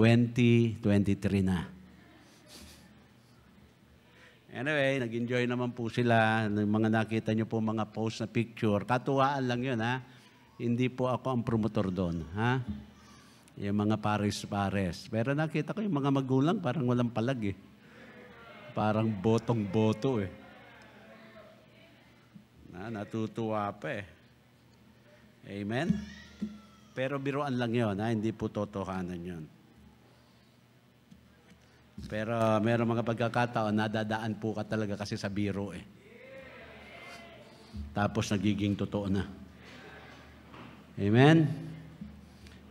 2023 na. Anyway, nag-enjoy naman po sila. Yung mga nakita nyo po mga post na picture. Katuwaan lang yun, ha? Hindi po ako ang promotor doon, ha? Yung mga pares-pares. Pero nakita ko yung mga magulang, parang walang palag, eh. Parang botong-boto, eh. Na, natutuwa pa, eh. Amen? Pero biruan lang yun, ha? Hindi po totohanan yun. Pero meron mga pagkakataon, nadadaan po ka talaga kasi sa biro eh. Tapos nagiging totoo na. Amen?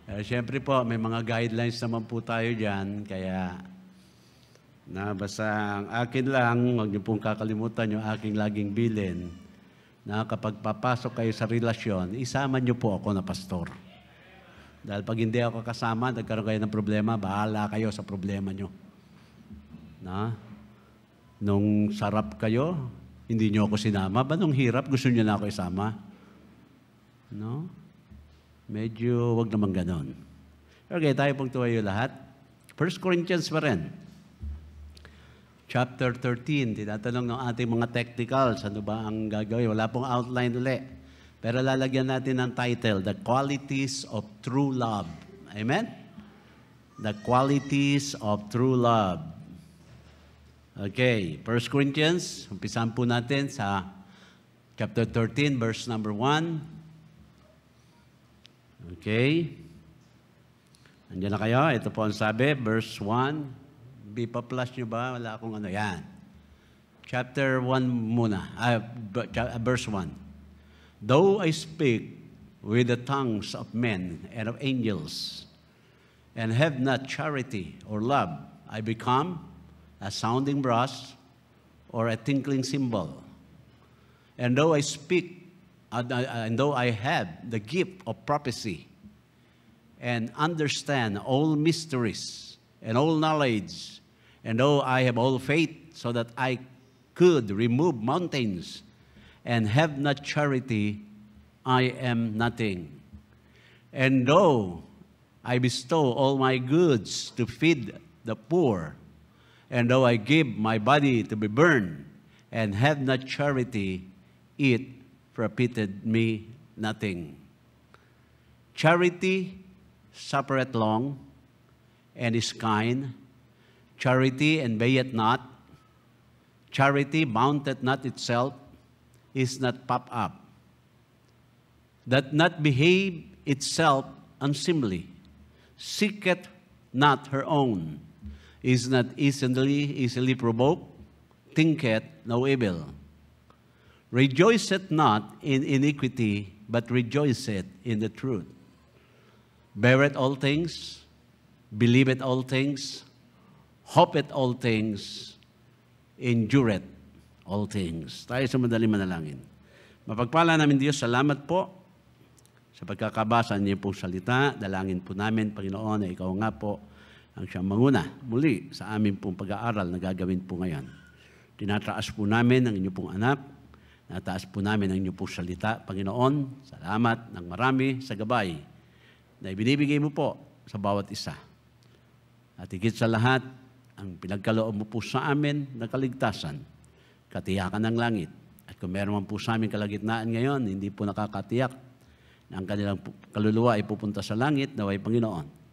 Eh, syempre po, may mga guidelines naman po tayo dyan. Kaya, na basta ang akin lang, huwag niyo pong kakalimutan yung aking laging bilin na kapag papasok kayo sa relasyon, isama niyo po ako na pastor. Dahil pag hindi ako kasama, nagkaroon kayo ng problema, bahala kayo sa problema niyo na nung sarap kayo, hindi niyo ako sinama. Ba nung hirap, gusto niyo na ako isama? No? Medyo wag naman ganon. Okay, tayo pong tuwayo lahat. 1 Corinthians pa rin. Chapter 13, tinatanong ng ating mga technicals, ano ba ang gagawin? Wala pong outline uli. Pero lalagyan natin ng title, The Qualities of True Love. Amen? The Qualities of True Love. Okay, 1 Corinthians, umpisan po natin sa chapter 13, verse number 1. Okay. Andiyan na kayo. Ito po ang sabi, verse 1. Be pa plus nyo ba? Wala akong ano. Yan. Chapter 1 muna. Uh, verse 1. Though I speak with the tongues of men and of angels, and have not charity or love, I become a sounding brass, or a tinkling cymbal. And though I speak, and though I have the gift of prophecy, and understand all mysteries and all knowledge, and though I have all faith so that I could remove mountains and have not charity, I am nothing. And though I bestow all my goods to feed the poor, and though I give my body to be burned and have not charity, it profited me nothing. Charity suffereth long and is kind. Charity envieth not. Charity mounteth not itself, is not pop up. Doth not behave itself unseemly, seeketh not her own is not easily, easily provoked, thinketh no evil. Rejoiceth not in iniquity, but rejoiceth in the truth. Beareth all things, believeth all things, hopeth all things, endureth all things. Tayo sa madali manalangin. Mapagpala namin Diyos, salamat po sa pagkakabasa niyo po salita. Dalangin po namin, Panginoon, na ikaw nga po ang siyang manguna. Muli, sa amin pong pag-aaral na gagawin po ngayon. Tinataas po namin ang inyong pong anak. Nataas po namin ang inyong pong salita. Panginoon, salamat ng marami sa gabay na ibinibigay mo po sa bawat isa. At higit sa lahat, ang pinagkaloob mo po sa amin na kaligtasan, katiyakan ng langit. At kung meron man po sa amin kalagitnaan ngayon, hindi po nakakatiyak na ang kanilang kaluluwa ay pupunta sa langit naway Panginoon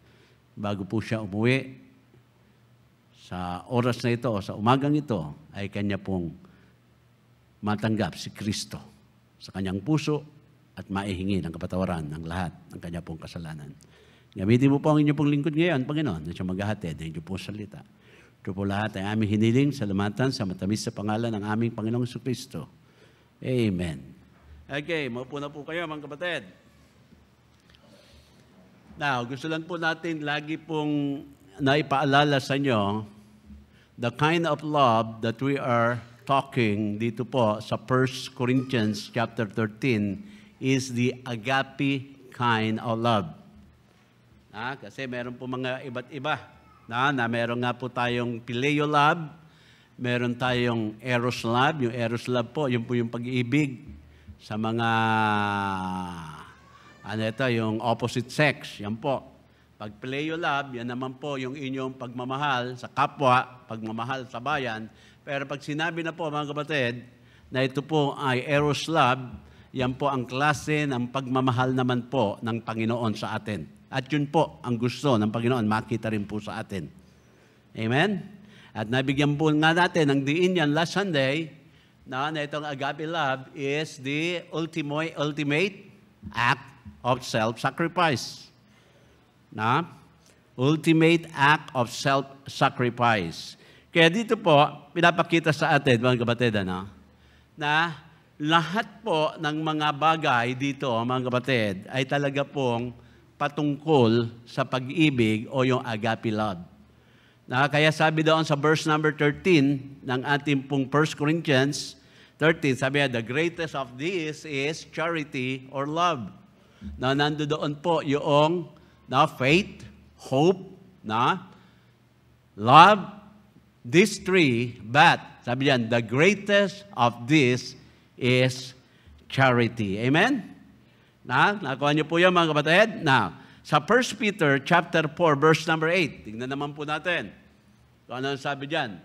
bago po siya umuwi, sa oras na ito, sa umagang ito, ay kanya pong matanggap si Kristo sa kanyang puso at maihingi ng kapatawaran ng lahat ng kanya pong kasalanan. Gamitin mo po ang inyo pong lingkod ngayon, Panginoon, na siya maghahatid ng inyo pong salita. Ito po lahat ay aming hiniling, salamatan sa matamis sa pangalan ng aming Panginoong Kristo. Amen. Okay, maupo na po kayo mga kapatid. Now, gusto lang po natin lagi pong naipaalala sa inyo the kind of love that we are talking dito po sa 1 Corinthians chapter 13 is the agape kind of love. Ah, kasi meron po mga iba't iba na, na meron nga po tayong Pileo love, meron tayong Eros love, yung Eros love po, yun po yung pag-ibig sa mga ano ito? Yung opposite sex. Yan po. Pag play your Love, yan naman po yung inyong pagmamahal sa kapwa, pagmamahal sa bayan. Pero pag sinabi na po mga kapatid na ito po ay Eros Love, yan po ang klase ng pagmamahal naman po ng Panginoon sa atin. At yun po ang gusto ng Panginoon, makita rin po sa atin. Amen? At nabigyan po nga natin ng diin yan last Sunday na, na itong agape love is the ultimate, ultimate act of self-sacrifice. Na? Ultimate act of self-sacrifice. Kaya dito po, pinapakita sa atin, mga kapatid, ano? Na lahat po ng mga bagay dito, mga kapatid, ay talaga pong patungkol sa pag-ibig o yung agape love. Na, kaya sabi doon sa verse number 13 ng ating pong 1 Corinthians 13, sabi niya, the greatest of these is charity or love na nandoon po yung na faith, hope, na love, these three, but sabi yan, the greatest of this is charity. Amen? Na, nakuha niyo po yan mga kapatid? Now, sa 1 Peter chapter 4 verse number 8. Tingnan naman po natin. Kung ano ang sabi diyan.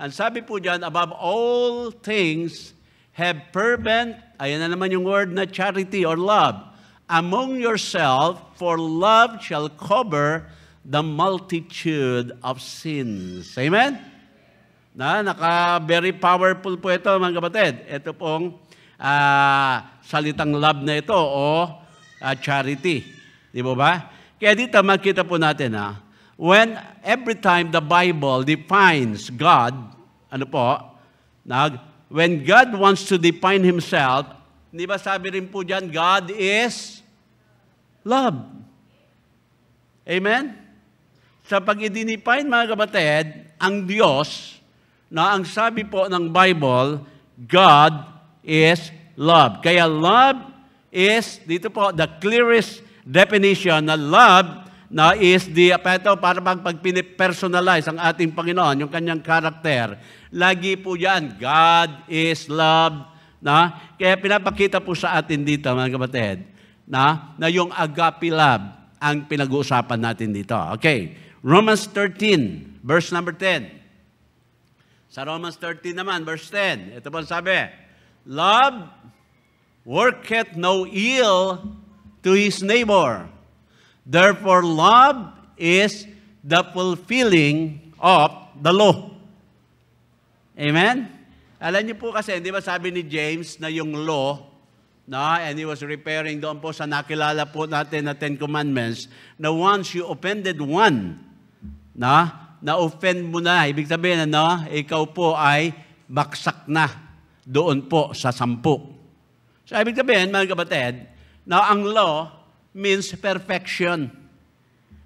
Ang sabi po diyan, above all things have fervent, ayan na naman yung word na charity or love among yourself, for love shall cover the multitude of sins. Amen? Na, naka very powerful po ito mga kapatid. Ito pong uh, salitang love na ito o uh, charity. Di ba ba? Kaya dito makita po natin ha, ah, when every time the Bible defines God, ano po, nag, when God wants to define Himself, di ba sabi rin po dyan, God is love. Amen? Sa pag-i-define, mga kapatid, ang Diyos, na ang sabi po ng Bible, God is love. Kaya love is, dito po, the clearest definition na love na is the, ito, para pag, pag pinipersonalize ang ating Panginoon, yung kanyang karakter, lagi po yan, God is love. Na? Kaya pinapakita po sa atin dito, mga kapatid, na, na yung agape love ang pinag-uusapan natin dito. Okay, Romans 13, verse number 10. Sa Romans 13 naman, verse 10, ito po sabi, Love worketh no ill to his neighbor. Therefore, love is the fulfilling of the law. Amen? Alam niyo po kasi, hindi ba sabi ni James na yung law na, and he was repairing doon po sa nakilala po natin na Ten Commandments na once you offended one, na, na-offend mo na. Ibig sabihin, ano, ikaw po ay baksak na doon po sa sampu. So, ibig sabihin, mga kapatid, na ang law means perfection.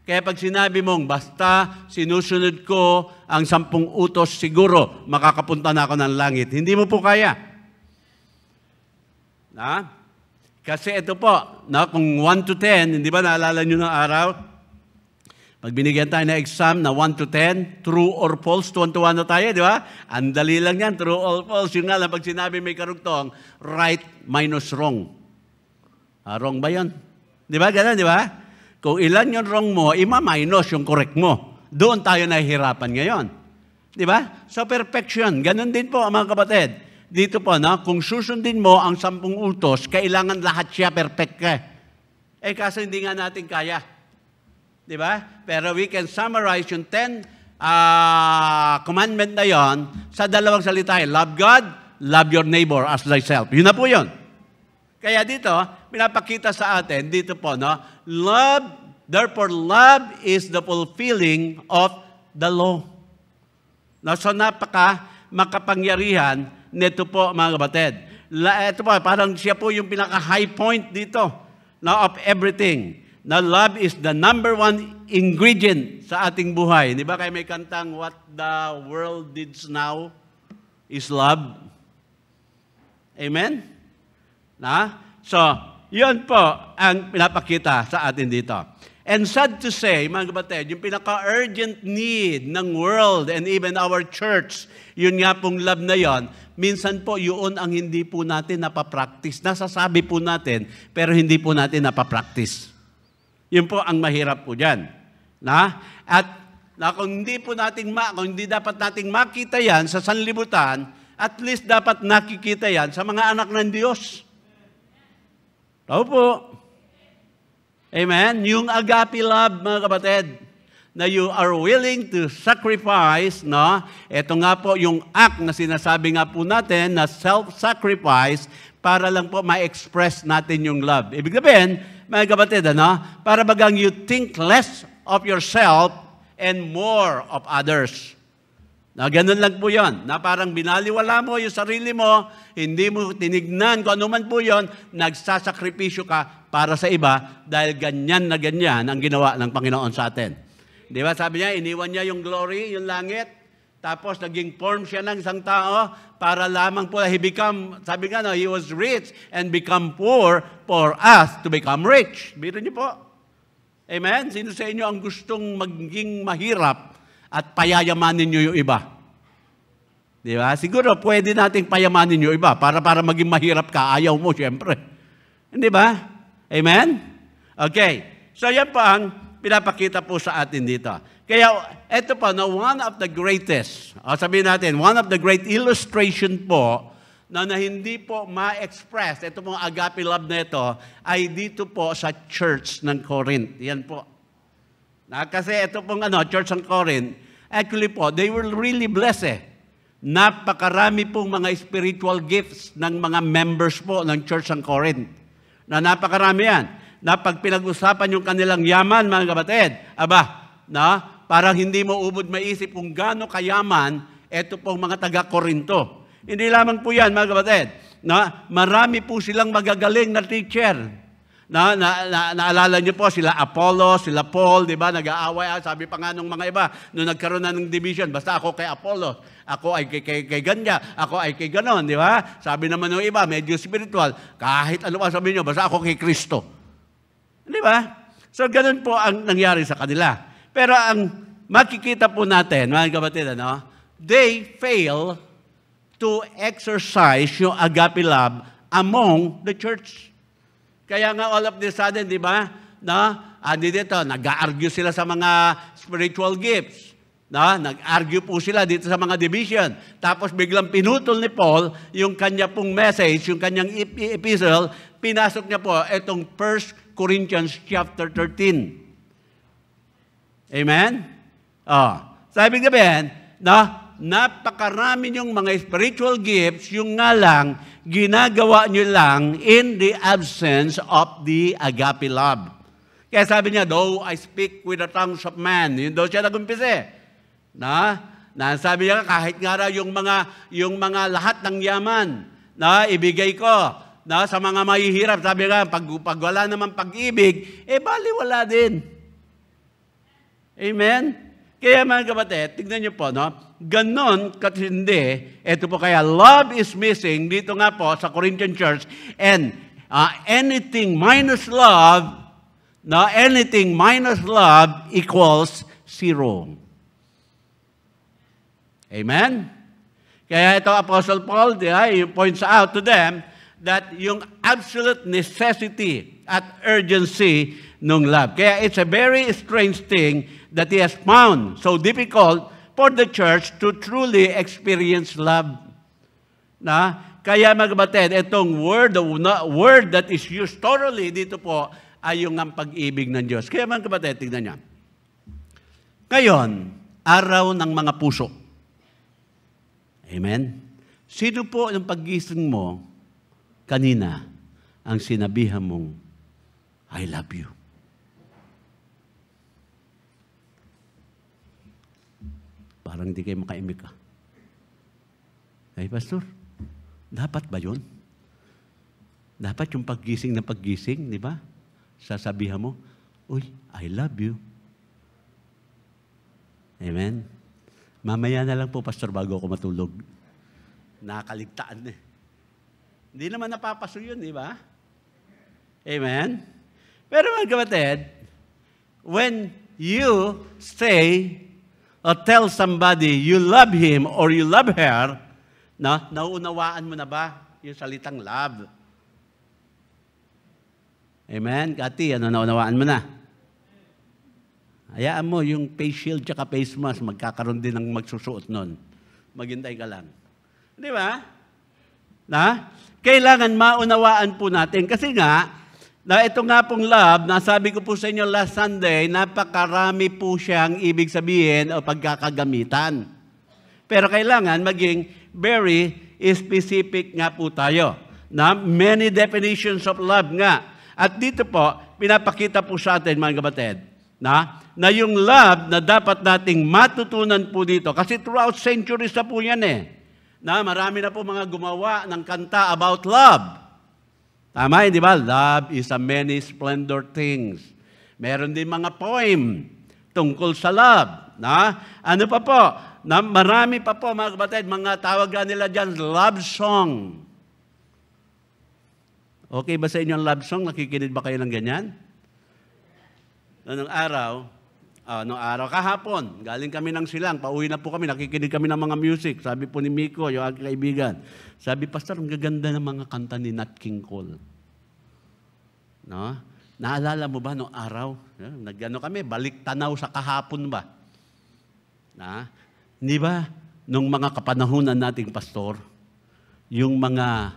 Kaya pag sinabi mong, basta sinusunod ko ang sampung utos, siguro makakapunta na ako ng langit. Hindi mo po kaya. Ha? Kasi ito po, no, kung 1 to 10, hindi ba naalala nyo ng araw? Pag binigyan tayo na exam na 1 to 10, true or false, tuwan-tuwan na tayo, di ba? Ang dali lang yan, true or false. Yung nga lang, pag sinabi may karugtong, right minus wrong. Ah, wrong ba yun? Di ba? Ganun, di ba? Kung ilan yung wrong mo, ima-minus yung correct mo. Doon tayo nahihirapan ngayon. Di ba? So, perfection. Ganun din po, mga kapatid dito po, no? kung susundin mo ang sampung utos, kailangan lahat siya perfect ka. Eh kasi hindi nga natin kaya. Di ba? Pero we can summarize yung 10 uh, ah, commandment na yon sa dalawang salita. Love God, love your neighbor as thyself. Yun na po yun. Kaya dito, pinapakita sa atin, dito po, no? Love, therefore love is the fulfilling of the law. No? So napaka makapangyarihan Neto po, mga kapatid. La, ito po, parang siya po yung pinaka-high point dito Now, of everything. Na love is the number one ingredient sa ating buhay. Di ba kayo may kantang, What the world needs now is love. Amen? Na? So, yun po ang pinapakita sa atin dito. And sad to say, mga kapatid, yung pinaka-urgent need ng world and even our church, yun nga pong love na yon, minsan po yun ang hindi po natin napapractice. Nasasabi po natin, pero hindi po natin napapractice. Yun po ang mahirap po dyan. Na? At na kung hindi po nating ma, kung hindi dapat nating makita yan sa sanlibutan, at least dapat nakikita yan sa mga anak ng Diyos. Tao po. Amen? Yung agape love, mga kapatid, na you are willing to sacrifice, no? Ito nga po yung act na sinasabi nga po natin na self-sacrifice para lang po ma-express natin yung love. Ibig sabihin, mga kapatid, ano? Para bagang you think less of yourself and more of others. Na ganun lang po yon. Na parang binaliwala mo yung sarili mo, hindi mo tinignan kung ano po yon, nagsasakripisyo ka para sa iba dahil ganyan na ganyan ang ginawa ng Panginoon sa atin. Di ba? Sabi niya, iniwan niya yung glory, yung langit, tapos naging form siya ng isang tao para lamang po, he become, sabi nga no, he was rich and become poor for us to become rich. Biro niyo po. Amen? Sino sa inyo ang gustong maging mahirap at payayamanin nyo yung iba. Di ba? Siguro pwede nating payamanin yung iba para para maging mahirap ka, ayaw mo syempre. Di ba? Amen? Okay. So yan po ang pinapakita po sa atin dito. Kaya ito pa, no, one of the greatest, o sabihin natin, one of the great illustration po na, na hindi po ma-express, ito pong agape love na ito, ay dito po sa church ng Corinth. Yan po. Na, kasi ito pong ano, church ng Corinth, Actually po, they were really blessed eh. Napakarami pong mga spiritual gifts ng mga members po ng Church ng Corinth. Na napakarami yan. Na pag pinag-usapan yung kanilang yaman, mga kapatid, aba, na parang hindi mo ubod maisip kung gaano kayaman ito pong mga taga-Korinto. Hindi lamang po yan, mga kapatid. Na marami po silang magagaling na teacher na, na, na, naalala niyo po, sila Apollo, sila Paul, di ba? Nag-aaway. Ah, sabi pa nga nung mga iba, nung nagkaroon na ng division, basta ako kay Apollo, ako ay kay, kay, kay ganya, ako ay kay ganon, di ba? Sabi naman ng iba, medyo spiritual, kahit ano pa sabi niyo, basta ako kay Kristo. Di ba? So, ganun po ang nangyari sa kanila. Pero ang makikita po natin, mga kapatid, ano? They fail to exercise yung agape love among the church. Kaya nga all of this sudden, di ba? No? ah, dito, nag-argue sila sa mga spiritual gifts. No? Nag-argue po sila dito sa mga division. Tapos biglang pinutol ni Paul yung kanya pong message, yung kanyang epistle, pinasok niya po itong 1 Corinthians chapter 13. Amen? Oh. Sabi gabihin, no? napakarami yung mga spiritual gifts, yung nga lang, ginagawa nyo lang in the absence of the agape love. Kaya sabi niya, though I speak with the tongues of man, yun daw siya nagumpisi. Eh. Na? Na sabi niya, kahit nga raw yung mga, yung mga lahat ng yaman na ibigay ko na sa mga mahihirap, sabi nga, pag, pag wala naman pag-ibig, eh bali wala din. Amen? Kaya mga kapatid, tignan niyo po, no? Ganon katindi, ito po kaya love is missing dito nga po sa Corinthian Church and uh, anything minus love, na anything minus love equals zero. Amen? Kaya ito Apostle Paul, yeah, he points out to them that yung absolute necessity at urgency ng love. Kaya it's a very strange thing that he has found so difficult for the church to truly experience love. Na? Kaya magbatid, itong word, the word that is used thoroughly dito po ay yung ang pag-ibig ng Diyos. Kaya mga kapatid, tignan niya. Ngayon, araw ng mga puso. Amen? Sino po yung paggising mo kanina ang sinabihan mong, I love you? parang hindi kayo makaimik ka. Ah. Ay, Pastor, dapat ba yun? Dapat yung paggising na paggising, di ba? Sasabihan mo, Uy, I love you. Amen? Mamaya na lang po, Pastor, bago ako matulog. Nakakaligtaan eh. Hindi naman napapaso yun, di ba? Amen? Pero mga kapatid, when you stay uh, tell somebody you love him or you love her, na nauunawaan mo na ba yung salitang love? Amen? Kati, ano nauunawaan mo na? Hayaan mo, yung face shield tsaka face mask, magkakaroon din ng magsusuot nun. Maghintay ka lang. Di ba? Na? Kailangan maunawaan po natin. Kasi nga, na ito nga pong love, nasabi ko po sa inyo last Sunday, napakarami po siyang ibig sabihin o pagkakagamitan. Pero kailangan maging very specific nga po tayo. Na many definitions of love nga. At dito po, pinapakita po sa atin mga kapatid, na, na yung love na dapat nating matutunan po dito, kasi throughout centuries na po yan eh, na marami na po mga gumawa ng kanta about love. Tama, hindi ba? Love is a many splendor things. Meron din mga poem tungkol sa love. Na? Ano pa po? Na, marami pa po, mga kapatid, mga tawag nila dyan, love song. Okay ba sa inyo ang love song? Nakikinig ba kayo ng ganyan? Noong araw, Uh, ah, no araw kahapon, galing kami ng silang, pauwi na po kami, nakikinig kami ng mga music. Sabi po ni Miko, yung aking kaibigan, sabi, Pastor, ang gaganda ng mga kanta ni Nat King Cole. No? Naalala mo ba no araw? Eh, nagano kami, balik tanaw sa kahapon ba? Na? Hindi ba nung mga kapanahunan nating pastor, yung mga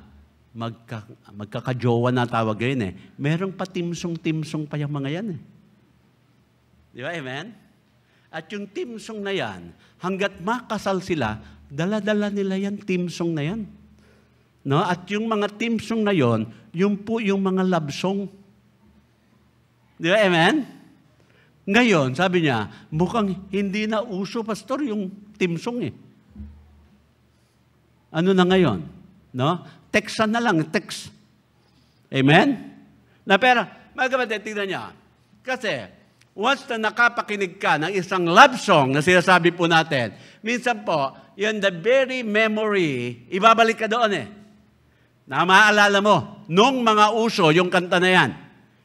magka, magkakajowa na tawag ngayon eh, merong patimsong-timsong pa yung mga yan eh. Di ba? Amen? At yung timsong na yan, hanggat makasal sila, dala-dala nila yan, timsong na yan. No? At yung mga timsong na yon, yung po yung mga love song. Di ba? Amen? Ngayon, sabi niya, mukhang hindi na uso, pastor, yung timsong eh. Ano na ngayon? No? Textan na lang, text. Amen? Na pera, mga kapatid, tignan niya. Kasi, Once na nakapakinig ka ng isang love song na sinasabi po natin, minsan po, yun the very memory, ibabalik ka doon eh. Na maaalala mo, nung mga uso yung kanta na yan.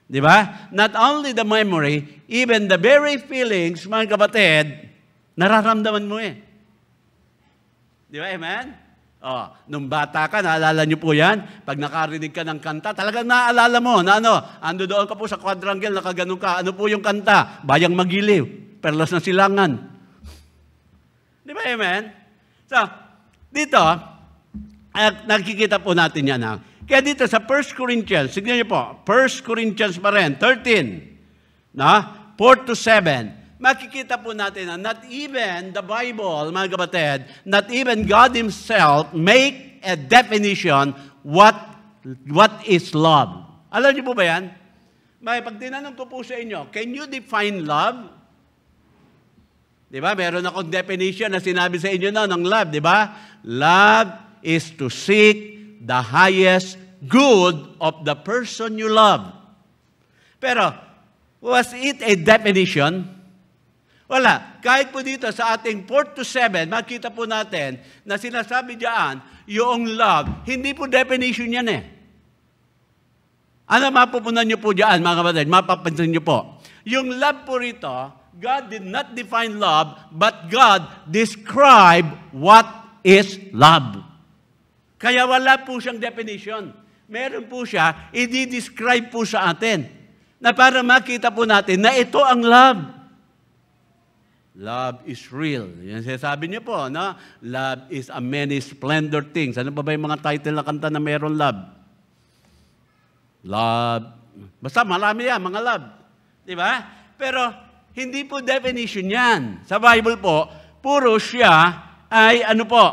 Di ba? Not only the memory, even the very feelings, mga kapatid, nararamdaman mo eh. Di ba? Amen? Oh, nung bata ka, naalala niyo po yan? Pag nakarinig ka ng kanta, talagang naalala mo na ano, ando doon ka po sa quadrangle, nakaganon ka, ano po yung kanta? Bayang Magiliw, Perlas ng Silangan. Di ba, amen? So, dito, at ah, nakikita po natin yan. Ha? Ah. Kaya dito sa 1 Corinthians, signan niyo po, 1 Corinthians pa rin, 13, na, 4 to 7, makikita po natin na not even the Bible, mga kapatid, not even God Himself make a definition what, what is love. Alam niyo po ba yan? May, pag tinanong ko po sa inyo, can you define love? Di ba? Meron akong definition na sinabi sa inyo na ng love, di ba? Love is to seek the highest good of the person you love. Pero, was it a definition? Wala. Kahit po dito sa ating 4 to 7, makita po natin na sinasabi diyan, yung love, hindi po definition yan eh. Ano mapupunan niyo po diyan, mga kapatid? Mapapansin niyo po. Yung love po rito, God did not define love, but God describe what is love. Kaya wala po siyang definition. Meron po siya, i-describe po sa atin na para makita po natin na ito ang love. Love is real. Yan sinasabi niyo po, no? Love is a many splendor things. Ano pa ba yung mga title na kanta na mayroon love? Love. Basta marami yan, mga love. Di ba? Pero hindi po definition yan. Sa Bible po, puro siya ay ano po,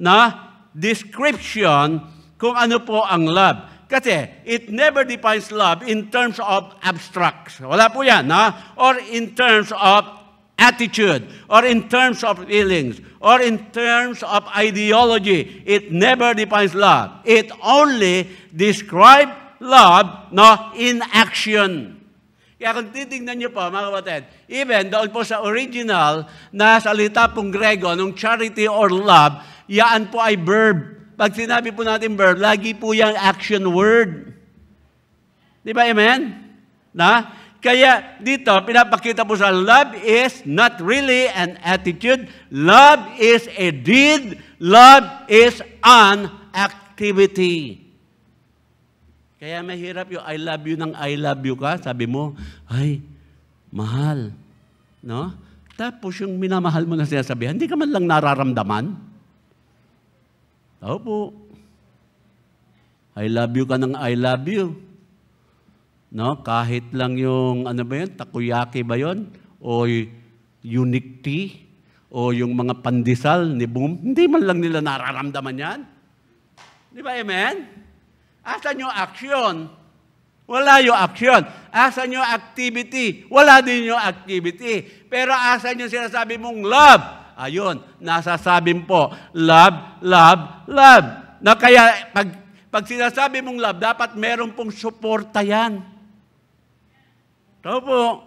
na description kung ano po ang love. Kasi it never defines love in terms of abstracts. Wala po yan, ha? Or in terms of attitude or in terms of feelings or in terms of ideology. It never defines love. It only describes love no, in action. Kaya kung titignan niyo po, mga kapatid, even doon po sa original na salita pong Grego, nung charity or love, yaan po ay verb. Pag sinabi po natin verb, lagi po yung action word. Di ba, amen? Na? Kaya dito, pinapakita po sa love is not really an attitude. Love is a deed. Love is an activity. Kaya mahirap yung I love you ng I love you ka. Sabi mo, ay, mahal. No? Tapos yung minamahal mo na sinasabihan, hindi ka man lang nararamdaman. Tao po. I love you ka ng I love you. No? Kahit lang yung, ano ba yun, takoyaki ba yun? O unique tea? O yung mga pandesal ni Boom? Hindi man lang nila nararamdaman yan. Di ba, amen? Asan yung action? Wala yung action. Asan yung activity? Wala din yung activity. Pero asan yung sinasabi mong love? Ayun, nasasabi po, love, love, love. Na kaya pag, pag sinasabi mong love, dapat meron pong suporta yan. Tao po.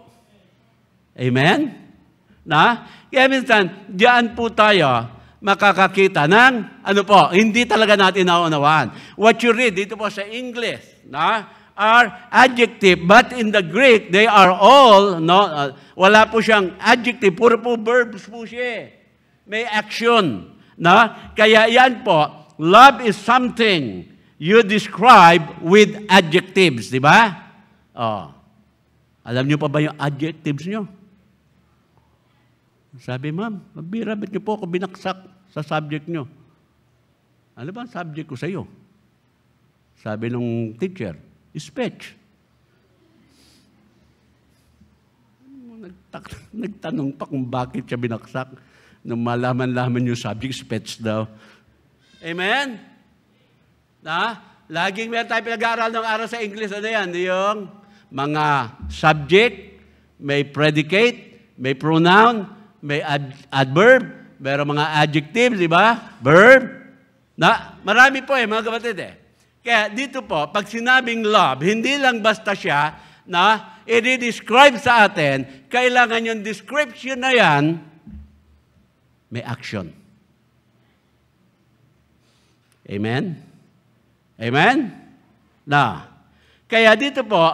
Amen? Na? Kaya minsan, diyan po tayo makakakita ng, ano po, hindi talaga natin naunawaan. What you read dito po sa English, na? are adjective, but in the Greek, they are all, no, uh, wala po siyang adjective, puro po verbs po siya. Eh. May action. Na? Kaya yan po, love is something you describe with adjectives, di ba? Oh. Alam niyo pa ba yung adjectives niyo? Sabi, ma'am, mabirabit niyo po ako binaksak sa subject niyo. Ano ba ang subject ko sa iyo? Sabi nung teacher, speech. Nagtak, nagtanong pa kung bakit siya binaksak nung malaman-laman yung subject speech daw. Amen? Ha? Laging meron tayo pinag-aaral ng araw sa English. Ano yan? Yung mga subject, may predicate, may pronoun, may ad adverb, mayroong mga adjective, di ba? Verb. Na, marami po eh, mga kapatid eh. Kaya dito po, pag sinabing love, hindi lang basta siya na i-describe sa atin, kailangan yung description na yan, may action. Amen? Amen? Na, kaya dito po,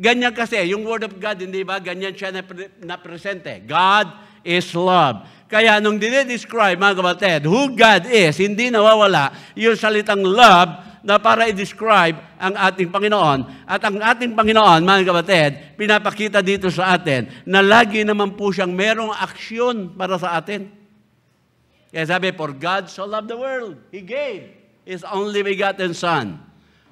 Ganyan kasi, yung Word of God, hindi ba? Ganyan siya na, na presente. God is love. Kaya nung dinidescribe, mga kapatid, who God is, hindi nawawala yung salitang love na para i-describe ang ating Panginoon. At ang ating Panginoon, mga kapatid, pinapakita dito sa atin na lagi naman po siyang merong aksyon para sa atin. Kaya sabi, for God so loved the world, He gave His only begotten Son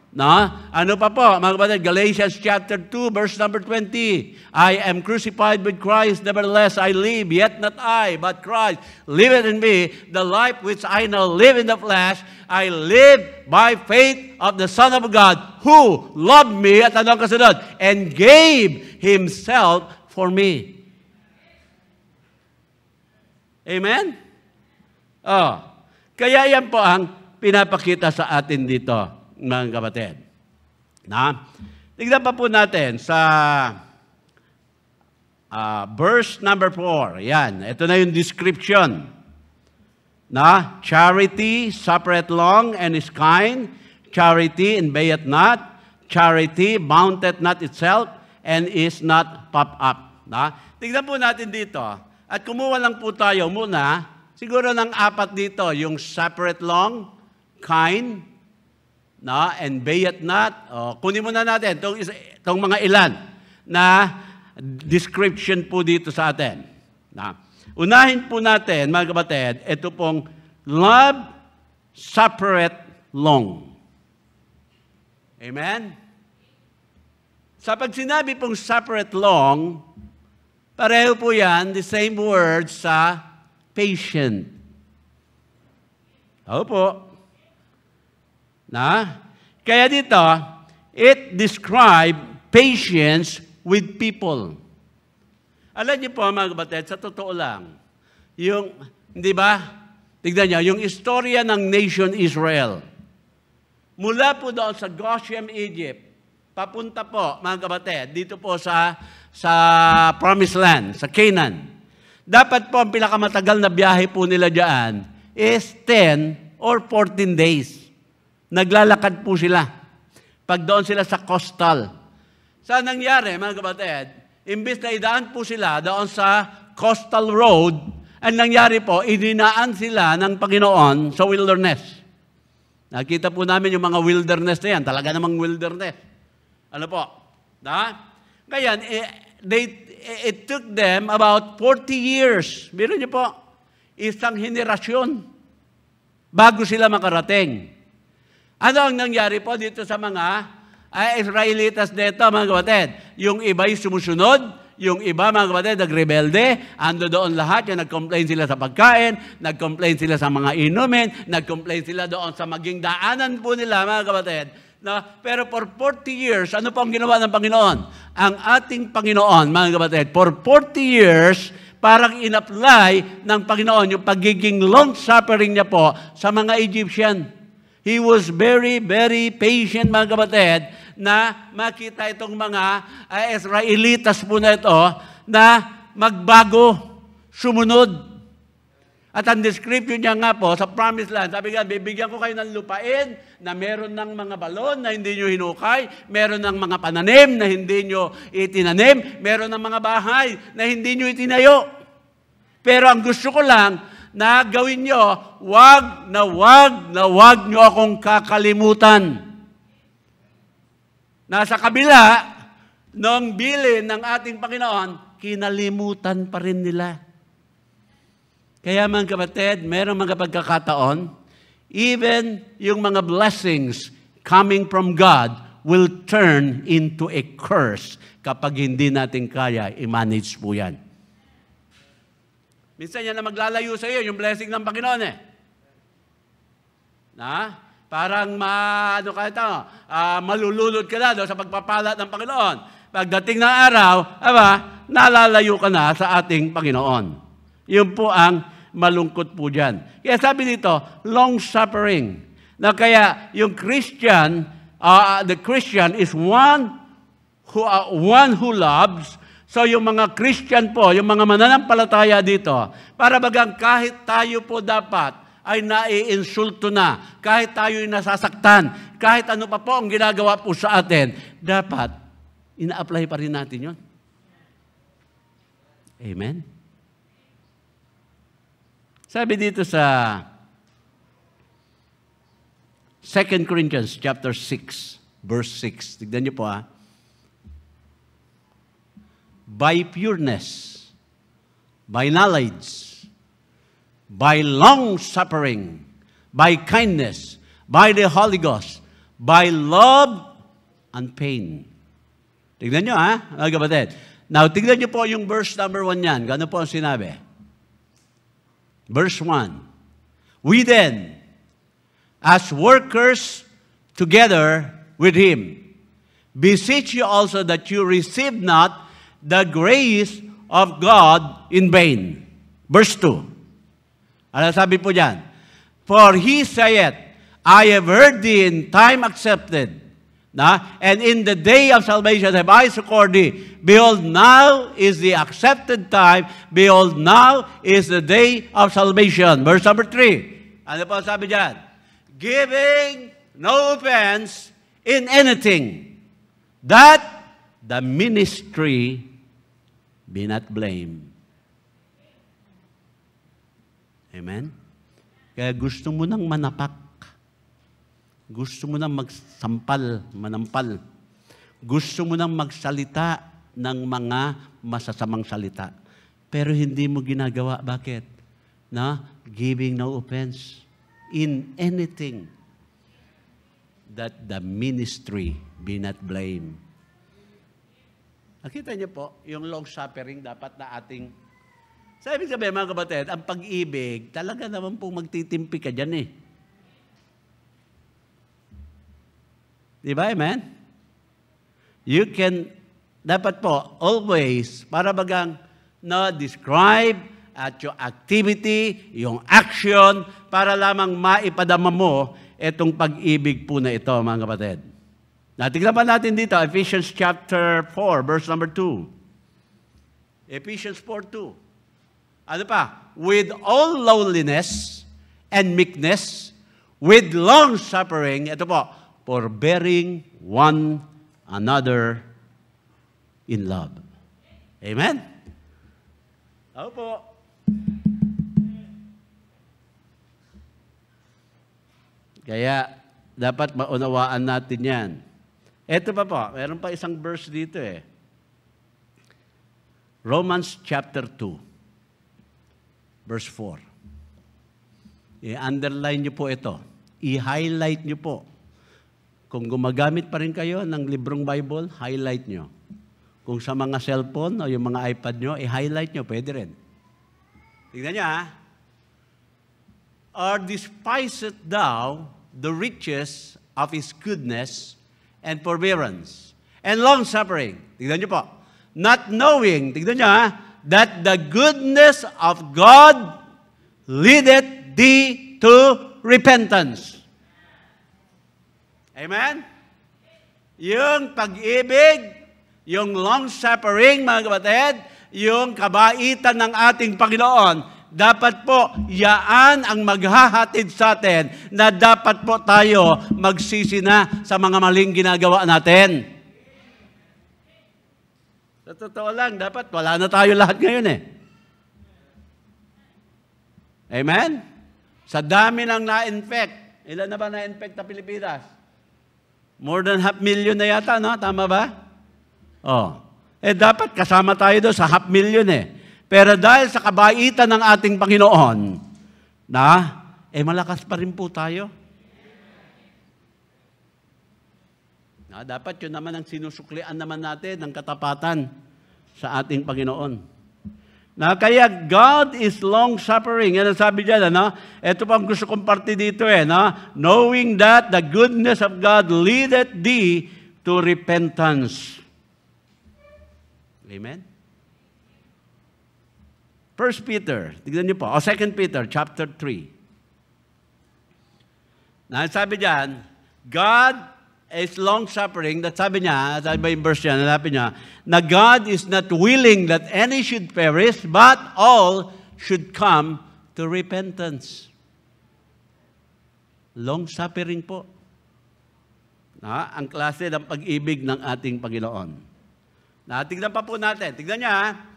No? Ano pa po, mga kapatid? Galatians chapter 2, verse number 20. I am crucified with Christ, nevertheless I live, yet not I, but Christ. Live in me, the life which I now live in the flesh, I live by faith of the Son of God, who loved me, at anong kasunod, and gave Himself for me. Amen? Oh. Kaya yan po ang pinapakita sa atin dito mga kapatid. Na? Tignan pa po natin sa uh, verse number 4. Yan, ito na yung description. Na? Charity suffereth long and is kind. Charity invadeth not. Charity mounted not itself and is not pop up. Na? Tignan po natin dito. At kumuha lang po tayo muna, siguro ng apat dito, yung separate long, kind, na and be it not. Oh, kunin muna natin itong, itong mga ilan na description po dito sa atin. Na, unahin po natin, mga kapatid, ito pong love separate long. Amen? Sa pag sinabi pong separate long, pareho po yan, the same word sa patient. Ako po, na? Kaya dito, it describe patience with people. Alam niyo po mga kapatid, sa totoo lang, yung, di ba, tignan niyo, yung istorya ng nation Israel, mula po doon sa Goshen, Egypt, papunta po, mga kapatid, dito po sa, sa Promised Land, sa Canaan. Dapat po ang pinakamatagal na biyahe po nila dyan is 10 or 14 days. Naglalakad po sila. Pag doon sila sa coastal. Sa nangyari, mga kapatid, imbis na idaan po sila doon sa coastal road, ang nangyari po, idinaan sila ng Panginoon sa wilderness. Nakita po namin yung mga wilderness na yan. Talaga namang wilderness. Ano po? Da? Kaya, eh, they, eh, it took them about 40 years. Biro niyo po, isang henerasyon bago sila makarating ano ang nangyari po dito sa mga ay ah, Israelitas dito, mga kapatid? Yung iba iba'y sumusunod, yung iba, mga kapatid, nagrebelde, ando doon lahat, yung nag-complain sila sa pagkain, nag-complain sila sa mga inumin, nag-complain sila doon sa maging daanan po nila, mga kapatid. No? Pero for 40 years, ano po ang ginawa ng Panginoon? Ang ating Panginoon, mga kapatid, for 40 years, parang in ng Panginoon yung pagiging long-suffering niya po sa mga Egyptian. He was very, very patient, mga kapatid, na makita itong mga uh, Israelitas po na ito na magbago, sumunod. At ang description niya nga po sa promised land, sabi nga, bibigyan ko kayo ng lupain na meron ng mga balon na hindi nyo hinukay, meron ng mga pananim na hindi nyo itinanim, meron ng mga bahay na hindi nyo itinayo. Pero ang gusto ko lang, na gawin nyo, wag na wag na wag nyo akong kakalimutan. Nasa kabila nung bilin ng ating Panginoon, kinalimutan pa rin nila. Kaya mga kapatid, meron mga pagkakataon, even yung mga blessings coming from God will turn into a curse kapag hindi natin kaya i-manage po yan. Minsan yan na maglalayo sa iyo, yung blessing ng Panginoon eh. Na? Parang ma, ano ka ito, uh, ah, malululod ka na sa pagpapala ng Panginoon. Pagdating ng araw, aba, nalalayo ka na sa ating Panginoon. Yun po ang malungkot po dyan. Kaya sabi dito, long-suffering. Na kaya yung Christian, uh, the Christian is one who, uh, one who loves So yung mga Christian po, yung mga mananampalataya dito, para bagang kahit tayo po dapat ay naiinsulto na, kahit tayo ay nasasaktan, kahit ano pa po ang ginagawa po sa atin, dapat ina-apply pa rin natin yon. Amen? Sabi dito sa 2 Corinthians chapter 6, verse 6. Tignan niyo po ha. Ah by pureness, by knowledge, by long suffering, by kindness, by the Holy Ghost, by love and pain. Tignan nyo ha, mga kapatid. Now, tignan nyo po yung verse number 1 yan. Gano po ang sinabi? Verse 1. We then, as workers together with Him, beseech you also that you receive not the grace of God in vain. Verse 2. Ano sabi po diyan? For he saith, I have heard thee in time accepted, na, and in the day of salvation have I succored thee. Behold, now is the accepted time. Behold, now is the day of salvation. Verse number 3. Ano po sabi diyan? Giving no offense in anything. That the ministry be not blamed. Amen? Kaya gusto mo nang manapak. Gusto mo nang magsampal, manampal. Gusto mo nang magsalita ng mga masasamang salita. Pero hindi mo ginagawa. Bakit? Na giving no offense in anything that the ministry be not blamed. Nakita niyo po, yung long-suffering dapat na ating... Sa ibig sabihin, mga kapatid, ang pag-ibig, talaga naman po magtitimpi ka dyan eh. Di ba, amen? You can, dapat po, always, para bagang, na describe at your activity, yung action, para lamang maipadama mo itong pag-ibig po na ito, mga kapatid. Natignan pa natin dito, Ephesians chapter 4, verse number 2. Ephesians 4, 2. Ano pa? With all lowliness and meekness, with long suffering, ito po, for bearing one another in love. Amen? Ako po. Kaya, dapat maunawaan natin yan. Ito pa po, meron pa isang verse dito eh. Romans chapter 2, verse 4. I-underline niyo po ito. I-highlight niyo po. Kung gumagamit pa rin kayo ng librong Bible, highlight niyo. Kung sa mga cellphone o yung mga iPad niyo, i-highlight niyo, pwede rin. Tingnan nyo ha. Ah. Or despiseth thou the riches of his goodness, and forbearance, and long-suffering. Tignan niyo po. Not knowing, tignan niyo ha, that the goodness of God leadeth thee to repentance. Amen? Yung pag-ibig, yung long-suffering, mga kapatid, yung kabaitan ng ating Panginoon, dapat po yaan ang maghahatid sa atin na dapat po tayo magsisi na sa mga maling ginagawa natin. Sa totoo lang, dapat wala na tayo lahat ngayon eh. Amen? Sa dami ng na-infect, ilan na ba na-infect na Pilipinas? More than half million na yata, no? Tama ba? Oh. Eh dapat kasama tayo doon sa half million eh. Pero dahil sa kabaitan ng ating Panginoon, na, eh malakas pa rin po tayo. Na, dapat yun naman ang sinusuklian naman natin ng katapatan sa ating Panginoon. Na kaya God is long-suffering. Yan ang sabi diyan, ano? Ito pa ang gusto kong parte dito, eh, no? Knowing that the goodness of God leadeth thee to repentance. Amen? First Peter, tignan niyo po. O oh, Second Peter, chapter 3. Na sabi diyan, God is long-suffering. That sabi niya, sabi ba yung verse niya, hanapin niya, na God is not willing that any should perish, but all should come to repentance. Long-suffering po. Na, ang klase ng pag-ibig ng ating Panginoon. Na, tignan pa po natin. Tignan niya, ha?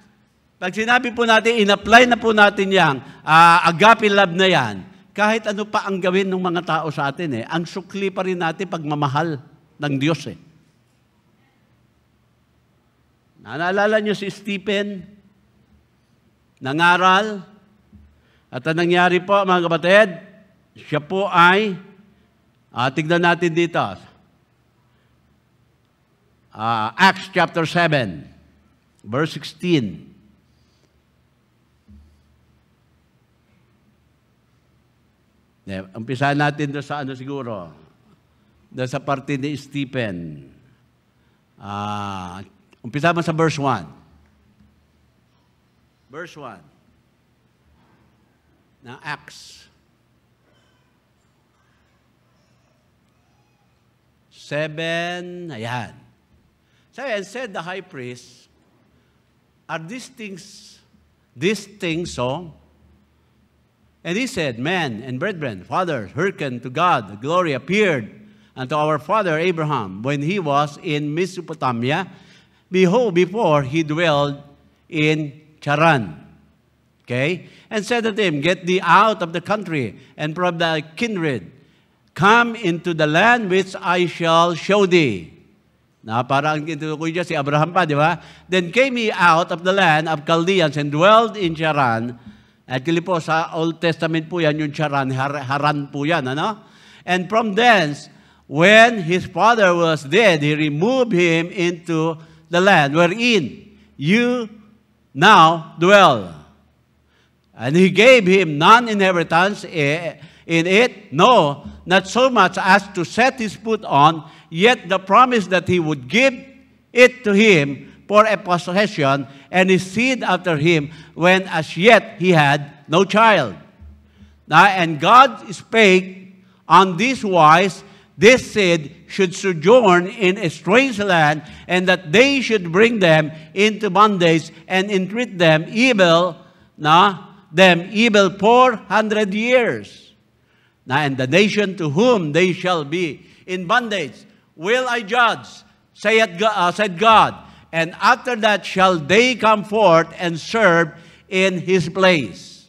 Pag sinabi po natin, in-apply na po natin yan, uh, agape love na yan, kahit ano pa ang gawin ng mga tao sa atin, eh, ang sukli pa rin natin pagmamahal ng Diyos. Eh. Naalala niyo si Stephen? Nangaral? At ang nangyari po, mga kapatid, siya po ay, uh, tignan natin dito, uh, Acts chapter 7, verse 16. Yeah, umpisa natin doon sa ano siguro. Doon sa parte ni Stephen. Uh, umpisa mo sa verse 1. Verse 1 ng Acts. Seven, ayan. So, and said the high priest, are these things, these things, so, oh, And he said, Men and brethren, fathers, hearken to God. The glory appeared unto our father Abraham when he was in Mesopotamia. Behold, before he dwelled in Charan. Okay? And said unto him, Get thee out of the country and from thy kindred. Come into the land which I shall show thee. Na parang tinutukoy niya si Abraham pa, di ba? Then came he out of the land of Chaldeans and dwelled in Charan, Actually po, sa Old Testament po yan, yung charan, har haran po yan. Ano? And from thence, when his father was dead, he removed him into the land wherein you now dwell. And he gave him none inheritance eh, in it, no, not so much as to set his foot on, yet the promise that he would give it to him for a possession and his seed after him, when as yet he had no child. Now, and God spake on this wise, this seed should sojourn in a strange land, and that they should bring them into bondage and entreat them evil, nah, them evil four hundred years. Now, and the nation to whom they shall be in bondage will I judge, uh, said God and after that shall they come forth and serve in his place.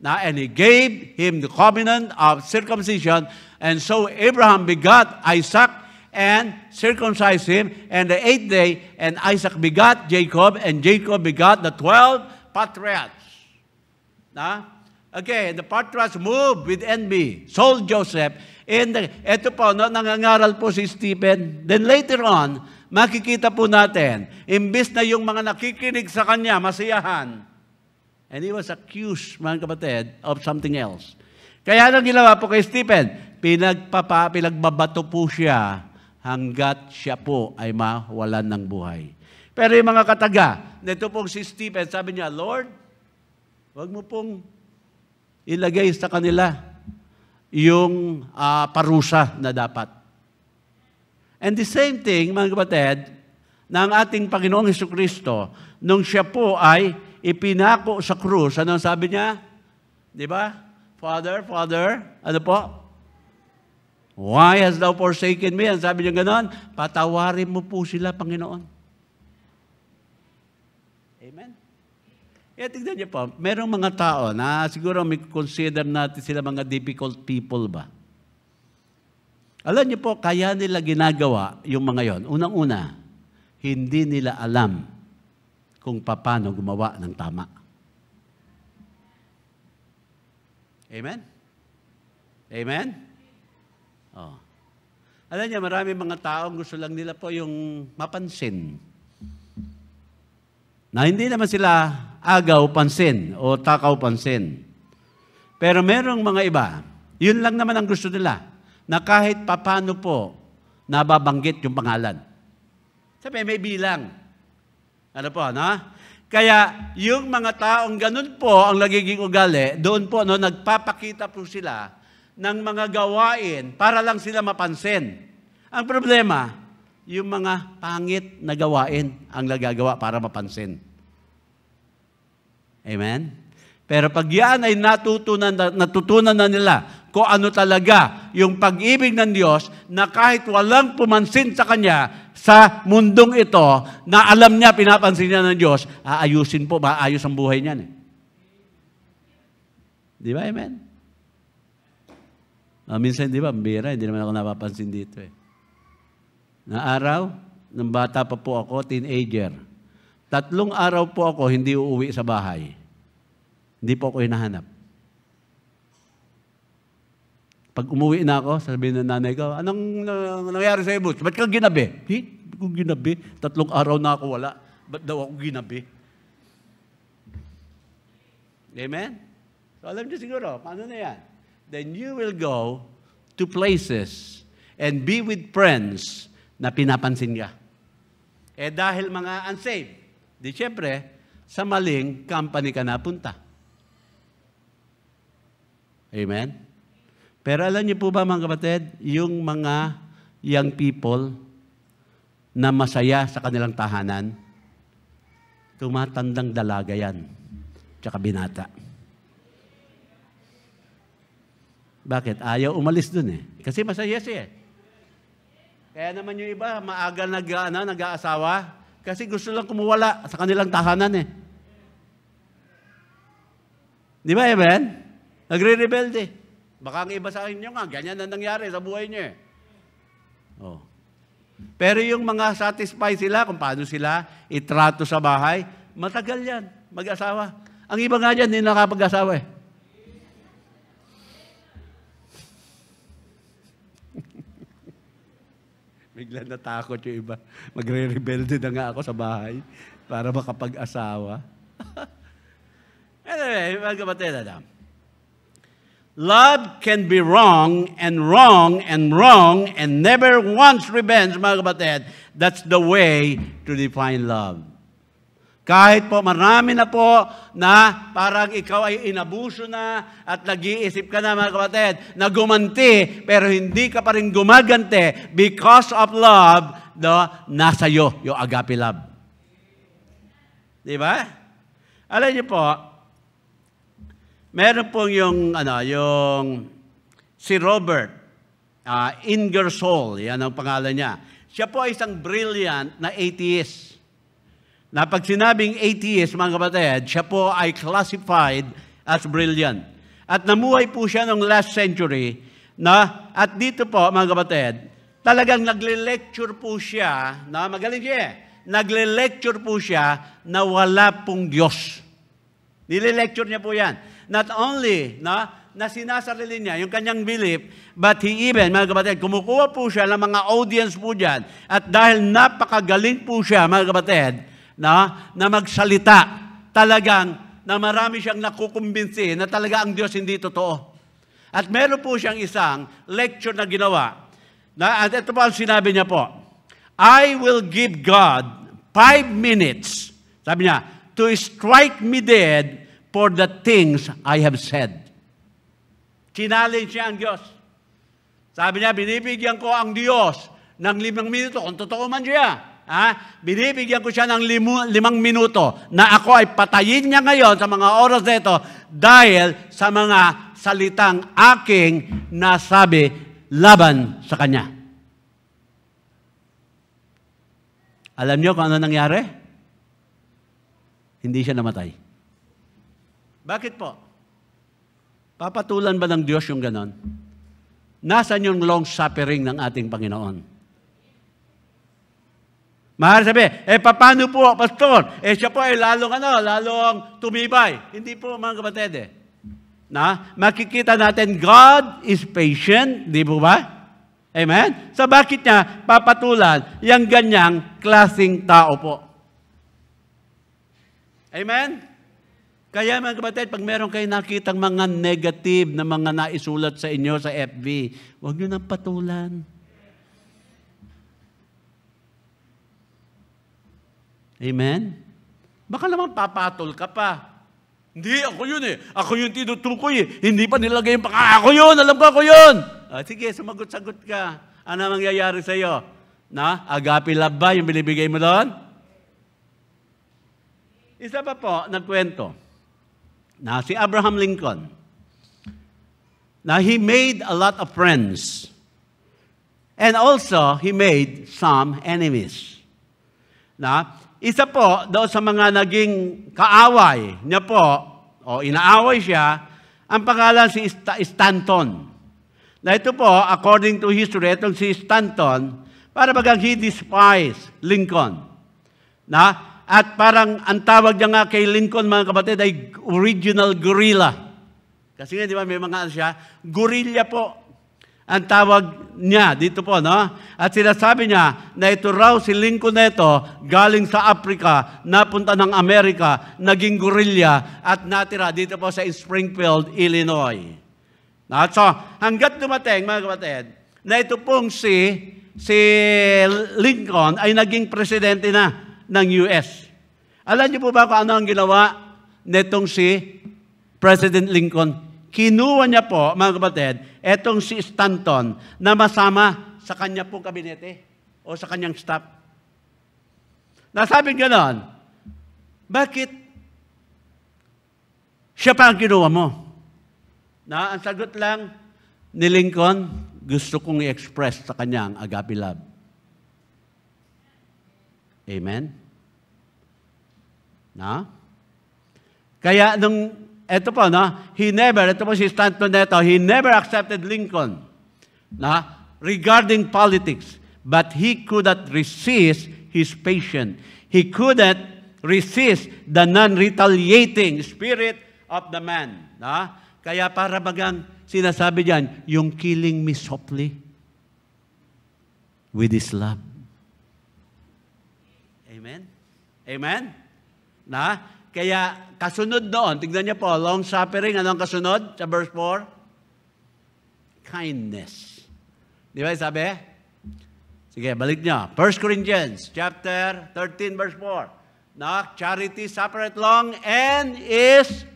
Now, and he gave him the covenant of circumcision, and so Abraham begot Isaac and circumcised him, and the eighth day, and Isaac begot Jacob, and Jacob begot the twelve patriarchs. Now, Okay, the patriarchs moved with envy, sold Joseph. And ito po, no, nangangaral po si Stephen. Then later on, makikita po natin, imbes na yung mga nakikinig sa kanya, masiyahan. And he was accused, mga kapatid, of something else. Kaya anong ginawa po kay Stephen? Pinagpapa, pinagbabato po siya hanggat siya po ay mawalan ng buhay. Pero yung mga kataga, nito pong si Stephen, sabi niya, Lord, wag mo pong ilagay sa kanila yung uh, parusa na dapat. And the same thing, mga kapatid, na ang ating Panginoong Heso Kristo, nung siya po ay ipinako sa krus, ano sabi niya? Di ba? Father, Father, ano po? Why has thou forsaken me? Ang sabi niya ganon, patawarin mo po sila, Panginoon. Amen? Eh, tignan niyo po, merong mga tao na siguro may consider natin sila mga difficult people ba? Alam niyo po, kaya nila ginagawa yung mga yon. Unang-una, hindi nila alam kung paano gumawa ng tama. Amen? Amen? Oh. Alam niyo, marami mga tao gusto lang nila po yung mapansin. Na hindi naman sila agaw pansin o takaw pansin. Pero merong mga iba, yun lang naman ang gusto nila na kahit papano po nababanggit yung pangalan. Sabi, may bilang. Ano po, ano? Kaya yung mga taong ganun po ang nagiging ugali, doon po no, nagpapakita po sila ng mga gawain para lang sila mapansin. Ang problema, yung mga pangit na gawain ang nagagawa para mapansin. Amen? Pero pag yan ay natutunan, natutunan na nila kung ano talaga yung pag-ibig ng Diyos na kahit walang pumansin sa Kanya sa mundong ito, na alam niya, pinapansin niya ng Diyos, aayusin po, maayos ang buhay niya. Eh. Di ba, amen? Ah, minsan, di ba, bira, hindi naman ako napapansin dito eh. Na araw, nung bata pa po ako, teenager, tatlong araw po ako hindi uuwi sa bahay. Hindi po ako hinahanap. Pag umuwi na ako, sabi ng nanay ko, anong uh, nangyari sa Butch? Ba't ka ginabi? Hindi hey, ko ginabi. Tatlong araw na ako wala. Ba't daw ako ginabi? Amen? So alam niyo siguro, paano na yan? Then you will go to places and be with friends na pinapansin ka. Eh dahil mga unsaved, di syempre, sa maling company ka napunta. Amen? Pero alam niyo po ba mga kapatid, yung mga young people na masaya sa kanilang tahanan, tumatandang dalaga yan, tsaka binata. Bakit? Ayaw umalis dun eh. Kasi masaya siya eh. Kaya naman yung iba, maaga nag, ano, nag-aasawa, kasi gusto lang kumuwala sa kanilang tahanan eh. Di ba, Amen? Nagre-rebelde. Baka ang iba sa inyo nga, ganyan na nangyari sa buhay niyo eh. Oh. Pero yung mga satisfy sila kung paano sila itrato sa bahay, matagal yan, mag-asawa. Ang iba nga dyan, hindi nakapag-asawa eh. Bigla natakot yung iba. Magre-rebelde na nga ako sa bahay para makapag-asawa. anyway, mga kapatid, alam. Love can be wrong and wrong and wrong and never wants revenge, mga kapatid. That's the way to define love. Kahit po marami na po na parang ikaw ay inabuso na at nag-iisip ka na mga kapatid na gumanti pero hindi ka pa rin gumaganti because of love, the nasa iyo yung agape love. Di ba? Alam niyo po, Meron pong yung, ano, yung si Robert uh, ah, Ingersoll, yan ang pangalan niya. Siya po ay isang brilliant na atheist. Na pag sinabing atheist, mga kapatid, siya po ay classified as brilliant. At namuhay po siya noong last century na at dito po mga kapatid, talagang nagle-lecture po siya na magaling siya. Eh, nagle-lecture po siya na wala pong Diyos. Nile-lecture niya po 'yan not only na, na sinasarili niya yung kanyang belief, but he even, mga kapatid, kumukuha po siya ng mga audience po dyan. At dahil napakagaling po siya, mga kapatid, na, na magsalita, talagang na marami siyang nakukumbinsi na talaga ang Diyos hindi totoo. At meron po siyang isang lecture na ginawa. Na, at ito po ang sinabi niya po, I will give God five minutes, sabi niya, to strike me dead for the things I have said. Challenge niya ang Diyos. Sabi niya, binibigyan ko ang Diyos ng limang minuto, kung totoo man siya. Ha? Binibigyan ko siya ng limu, limang minuto na ako ay patayin niya ngayon sa mga oras na ito dahil sa mga salitang aking nasabi laban sa kanya. Alam niyo kung ano nangyari? Hindi siya namatay. Bakit po? Papatulan ba ng Diyos yung ganon? Nasaan yung long-suffering ng ating Panginoon? Mahal sabi, eh paano po, pastor? Eh siya po ay eh, lalong ano, lalong tumibay. Hindi po mga kapatid eh. Na, makikita natin God is patient, di po ba? Amen? So bakit niya papatulan yung ganyang klasing tao po? Amen? Kaya mga kapatid, pag meron kayo nakitang mga negative na mga naisulat sa inyo sa FB, huwag nyo nang patulan. Amen? Baka naman papatol ka pa. Hindi, ako yun eh. Ako yung tinutukoy eh. Hindi pa nilagay yung paka. Ako yun, alam ko ako yun. Ah, sige, sumagot-sagot ka. Ano mangyayari sa'yo? Na, agapi love ba yung binibigay mo doon? Isa pa po, nagkwento na si Abraham Lincoln, na he made a lot of friends. And also, he made some enemies. Na, isa po doon sa mga naging kaaway niya po, o inaaway siya, ang pangalan si Stanton. Na ito po, according to history, itong si Stanton, para bagang he despised Lincoln. Na, at parang ang tawag niya nga kay Lincoln, mga kapatid, ay original gorilla. Kasi nga, di ba, may mga ano siya, gorilla po ang tawag niya dito po, no? At sinasabi niya na ito raw si Lincoln na ito, galing sa Africa, napunta ng Amerika, naging gorilla, at natira dito po sa Springfield, Illinois. At so, hanggat dumating, mga kapatid, na ito pong si, si Lincoln ay naging presidente na ng US. Alam niyo po ba kung ano ang ginawa netong si President Lincoln? Kinuha niya po, mga kapatid, etong si Stanton na masama sa kanya pong kabinete o sa kanyang staff. Nasabi ganon, bakit siya pa ang kinuha mo? Na ang sagot lang ni Lincoln, gusto kong i-express sa kanya ang agape love. Amen? Na? Kaya nung, eto pa na, he never, eto po si Stanton Neto, he never accepted Lincoln na, regarding politics, but he could not resist his patient. He couldn't resist the non-retaliating spirit of the man. Na? Kaya para bagang sinasabi diyan, yung killing me softly with his love. Amen? Amen? Na? Kaya kasunod noon, tignan niyo po, long-suffering, anong kasunod sa verse 4? Kindness. Di ba sabi? Sige, balik niyo. 1 Corinthians chapter 13 verse 4. Na charity suffereth long and is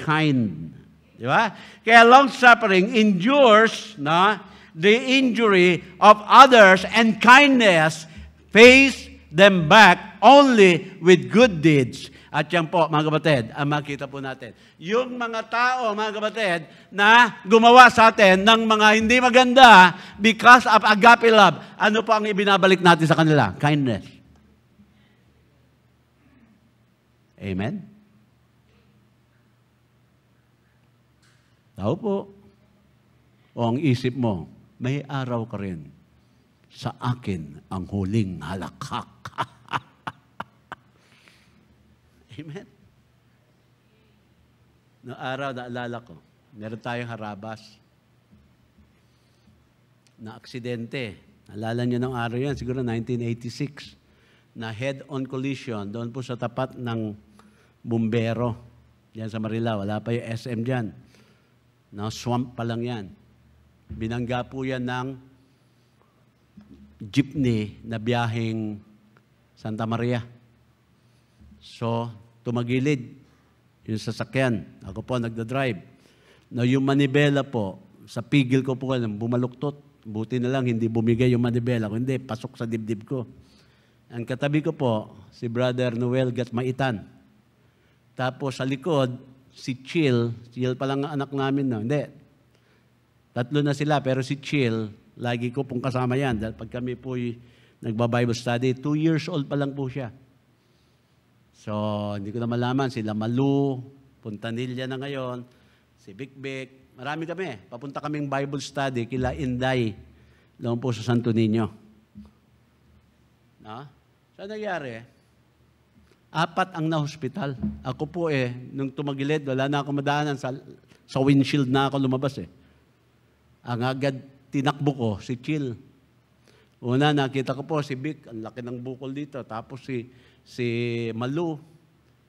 kind. Di ba? Kaya long suffering endures na the injury of others and kindness face them back only with good deeds. At yan po, mga kapatid, ang makita po natin. Yung mga tao, mga kapatid, na gumawa sa atin ng mga hindi maganda because of agape love, ano po ang ibinabalik natin sa kanila? Kindness. Amen? Tao po. O ang isip mo, may araw ka rin sa akin ang huling halakhak. Amen? No araw, naalala ko, meron tayong harabas na aksidente. Alala niyo ng araw yan, siguro 1986, na head-on collision doon po sa tapat ng bumbero. Yan sa Marila, wala pa yung SM dyan. Na no, swamp pa lang yan. Binangga po yan ng jeepney na biyaheng Santa Maria. So, tumagilid yung sasakyan. Ako po nagda-drive. Na yung manibela po, sa pigil ko po, bumaluktot. Buti na lang, hindi bumigay yung manibela ko. Hindi, pasok sa dibdib ko. Ang katabi ko po, si Brother Noel Gatmaitan. Tapos sa likod, si Chill. Chill pa lang ang anak namin. No? Hindi. Tatlo na sila, pero si Chill, Lagi ko pong kasama yan dahil pag kami po nagba-Bible study, two years old pa lang po siya. So, hindi ko na malaman, sila Malu, Puntanilla na ngayon, si Bikbik, marami kami. Papunta kaming Bible study kila Inday, doon po sa Santo Niño. Na? So, nangyari, apat ang na-hospital. Ako po eh, nung tumagilid, wala na ako madaanan sa, sa windshield na ako lumabas eh. Ang agad tinakbo ko si Chill. Una, nakita ko po si Vic, ang laki ng bukol dito. Tapos si, si Malu,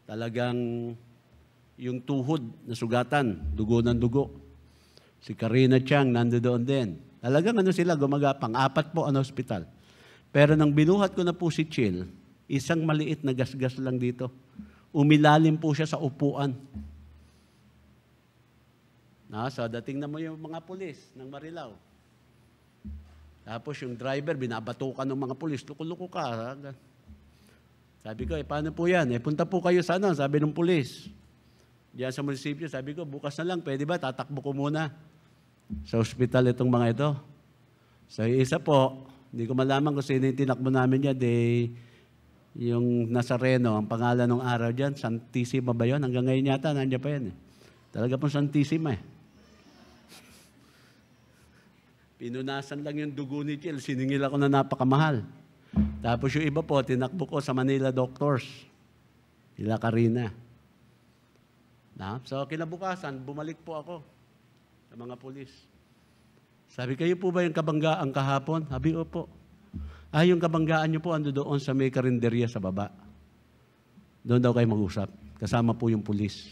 talagang yung tuhod na sugatan, dugo ng dugo. Si Karina Chang, nandoon din. Talagang ano sila, gumagapang. Apat po ang hospital. Pero nang binuhat ko na po si Chill, isang maliit na gasgas lang dito. Umilalim po siya sa upuan. Na, so dating na mo yung mga pulis ng Marilao. Tapos yung driver, binabatukan ng mga pulis, luko-luko ka. Sabi ko, eh paano po yan? Eh punta po kayo sa ano, sabi ng pulis. Diyan sa munisipyo, sabi ko, bukas na lang, pwede ba? Tatakbo ko muna sa ospital itong mga ito. So isa po, hindi ko malaman kung sino yung tinakbo namin dyan, de, yung Nazareno, ang pangalan ng araw dyan, Santisima ba yun? Hanggang ngayon yata, nandiyan pa yan. Eh. Talaga pong Santisima eh. Pinunasan lang yung dugo ni Chil, siningil ako na napakamahal. Tapos yung iba po, tinakbo ko sa Manila Doctors. Ila Karina. Na? So kinabukasan, bumalik po ako sa mga pulis. Sabi, kayo po ba yung kabanggaan kahapon? Sabi, opo. Ah, yung kabanggaan nyo po, ando doon sa may karinderya sa baba. Doon daw kayo mag-usap. Kasama po yung pulis.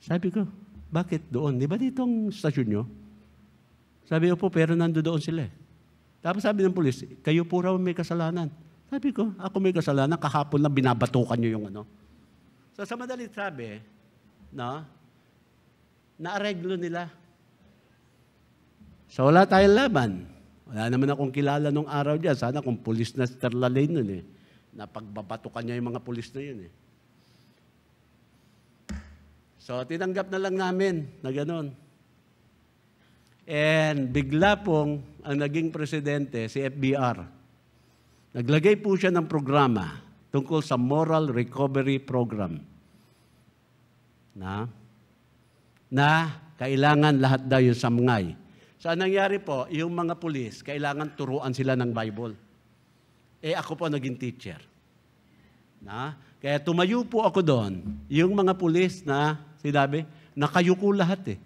Sabi ko, bakit doon? Di ba ditong stasyon nyo? Sabi ko po, pero nandoon sila eh. Tapos sabi ng polis, kayo po raw may kasalanan. Sabi ko, ako may kasalanan, kahapon na binabatukan nyo yung ano. So sa madalit sabi, no, naareglo nila. So wala tayong laban. Wala naman akong kilala nung araw dyan. Sana kung pulis na si Terlalay nun eh. Napagbabatukan niya yung mga pulis na yun eh. So tinanggap na lang namin na ganun. And bigla pong ang naging presidente si FBR. Naglagay po siya ng programa tungkol sa Moral Recovery Program. Na na kailangan lahat daw yung samngay. So ang nangyari po, yung mga pulis, kailangan turuan sila ng Bible. Eh ako po naging teacher. Na? Kaya tumayo po ako doon, yung mga pulis na sinabi, nakayuko lahat eh.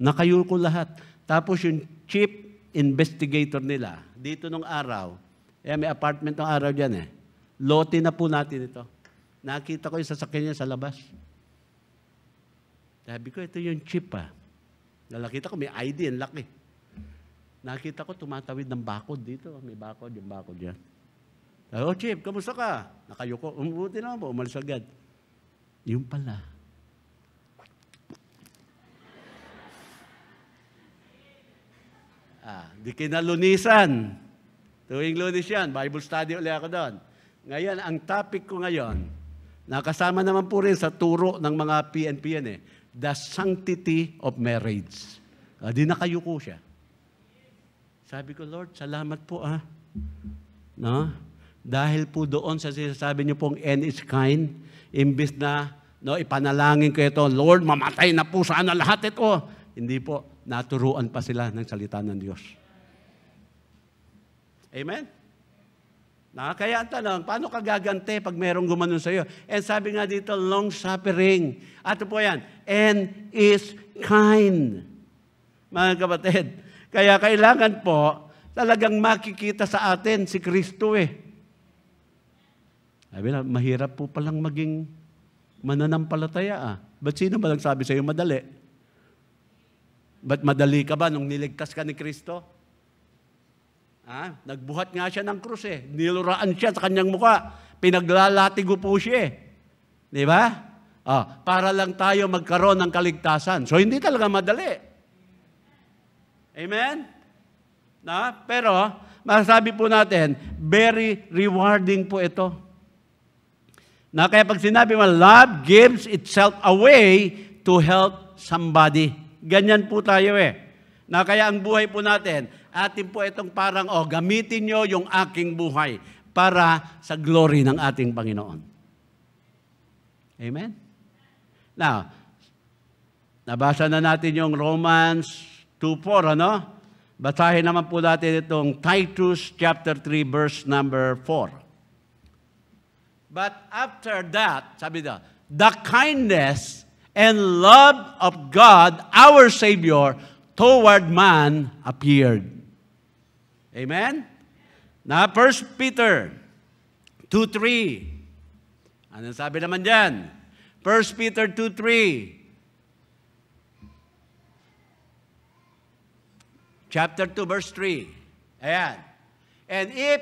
Nakayul ko lahat. Tapos yung chief investigator nila, dito nung araw, eh, may apartment ng araw dyan eh. Lote na po natin ito. Nakita ko yung sasakyan niya sa labas. Sabi ko, ito yung chip ah. Nalakita ko, may ID, ang laki. Nakita ko, tumatawid ng bakod dito. May bakod, yung bakod dyan. Sabi, oh, chip, kamusta ka? Nakayuko. Umuti na po, umalis agad. Yung pala, Ah, di kinalunisan. Tuwing lunis yan, Bible study ulit ako doon. Ngayon, ang topic ko ngayon, nakasama naman po rin sa turo ng mga PNPN eh, the sanctity of marriage. Ah, di nakayuko siya. Sabi ko, Lord, salamat po ah. No? Dahil po doon sa sinasabi niyo pong end is kind, imbis na no, ipanalangin ko ito, Lord, mamatay na po sana lahat ito. Hindi po naturuan pa sila ng salita ng Diyos. Amen? Na, kaya ang tanong, paano ka gagante pag mayroong gumanon sa iyo? And sabi nga dito, long-suffering. Ato po yan, and is kind. Mga kapatid, kaya kailangan po, talagang makikita sa atin si Kristo eh. Sabi na, mahirap po palang maging mananampalataya ah. Ba't sino ba nagsabi sa iyo madali? Ba't madali ka ba nung niligtas ka ni Kristo? Ha? Nagbuhat nga siya ng krus eh. Niluraan siya sa kanyang mukha. Pinaglalatigo po siya eh. Di ba? Ah, para lang tayo magkaroon ng kaligtasan. So, hindi talaga madali. Amen? Na? Pero, masasabi po natin, very rewarding po ito. Na kaya pag sinabi mo, love gives itself away to help somebody. Ganyan po tayo eh. Na kaya ang buhay po natin, atin po itong parang, oh, gamitin nyo yung aking buhay para sa glory ng ating Panginoon. Amen? Now, nabasa na natin yung Romans 2.4, ano? Basahin naman po natin itong Titus chapter 3 verse number 4. But after that, sabi na, the kindness and love of God, our Savior, toward man appeared. Amen? Now, 1 Peter 2.3. Anong sabi naman dyan? 1 Peter 2.3. Chapter 2, verse 3. Ayan. And if,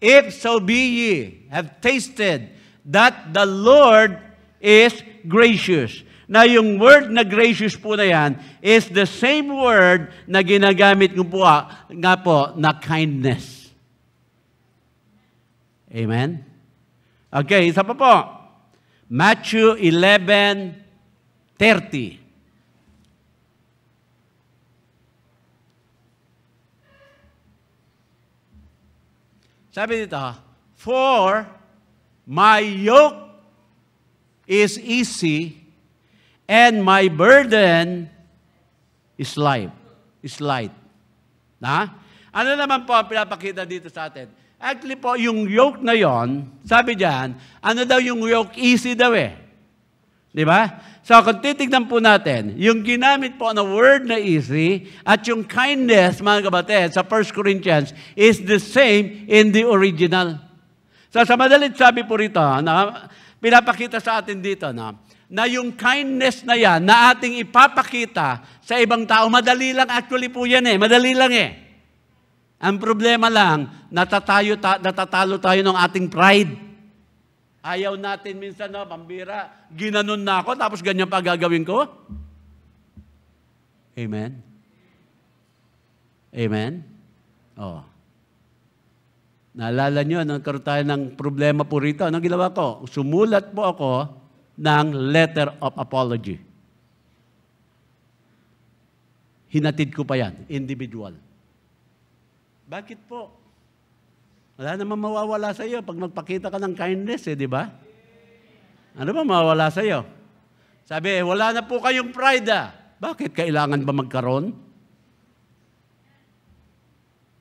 if so be ye, have tasted that the Lord is gracious. Na yung word na gracious po na yan is the same word na ginagamit ko po, ah, nga po na kindness. Amen? Okay, isa pa po. Matthew 11.30 Sabi dito, For my yoke is easy and my burden is light. Is light. Na? Ano naman po ang pinapakita dito sa atin? Actually po, yung yoke na yon, sabi diyan, ano daw yung yoke? Easy daw eh. Di ba? So, kung titignan po natin, yung ginamit po na word na easy at yung kindness, mga kabatid, sa 1 Corinthians, is the same in the original. So, sa madalit sabi po rito, na, pinapakita sa atin dito na na yung kindness na yan na ating ipapakita sa ibang tao, madali lang actually po yan eh. Madali lang eh. Ang problema lang, natatayo, ta, natatalo tayo ng ating pride. Ayaw natin minsan, no, pambira, ginanon na ako, tapos ganyan pa gagawin ko. Amen? Amen? Oh. Naalala nyo, nagkaroon tayo ng problema po rito. Anong ginawa ko? Sumulat po ako ng letter of apology. Hinatid ko pa yan, individual. Bakit po? Wala namang mawawala sa iyo pag magpakita ka ng kindness, eh, di ba? Ano ba mawawala sa iyo? Sabi, wala na po kayong pride, ah. Bakit kailangan ba magkaroon?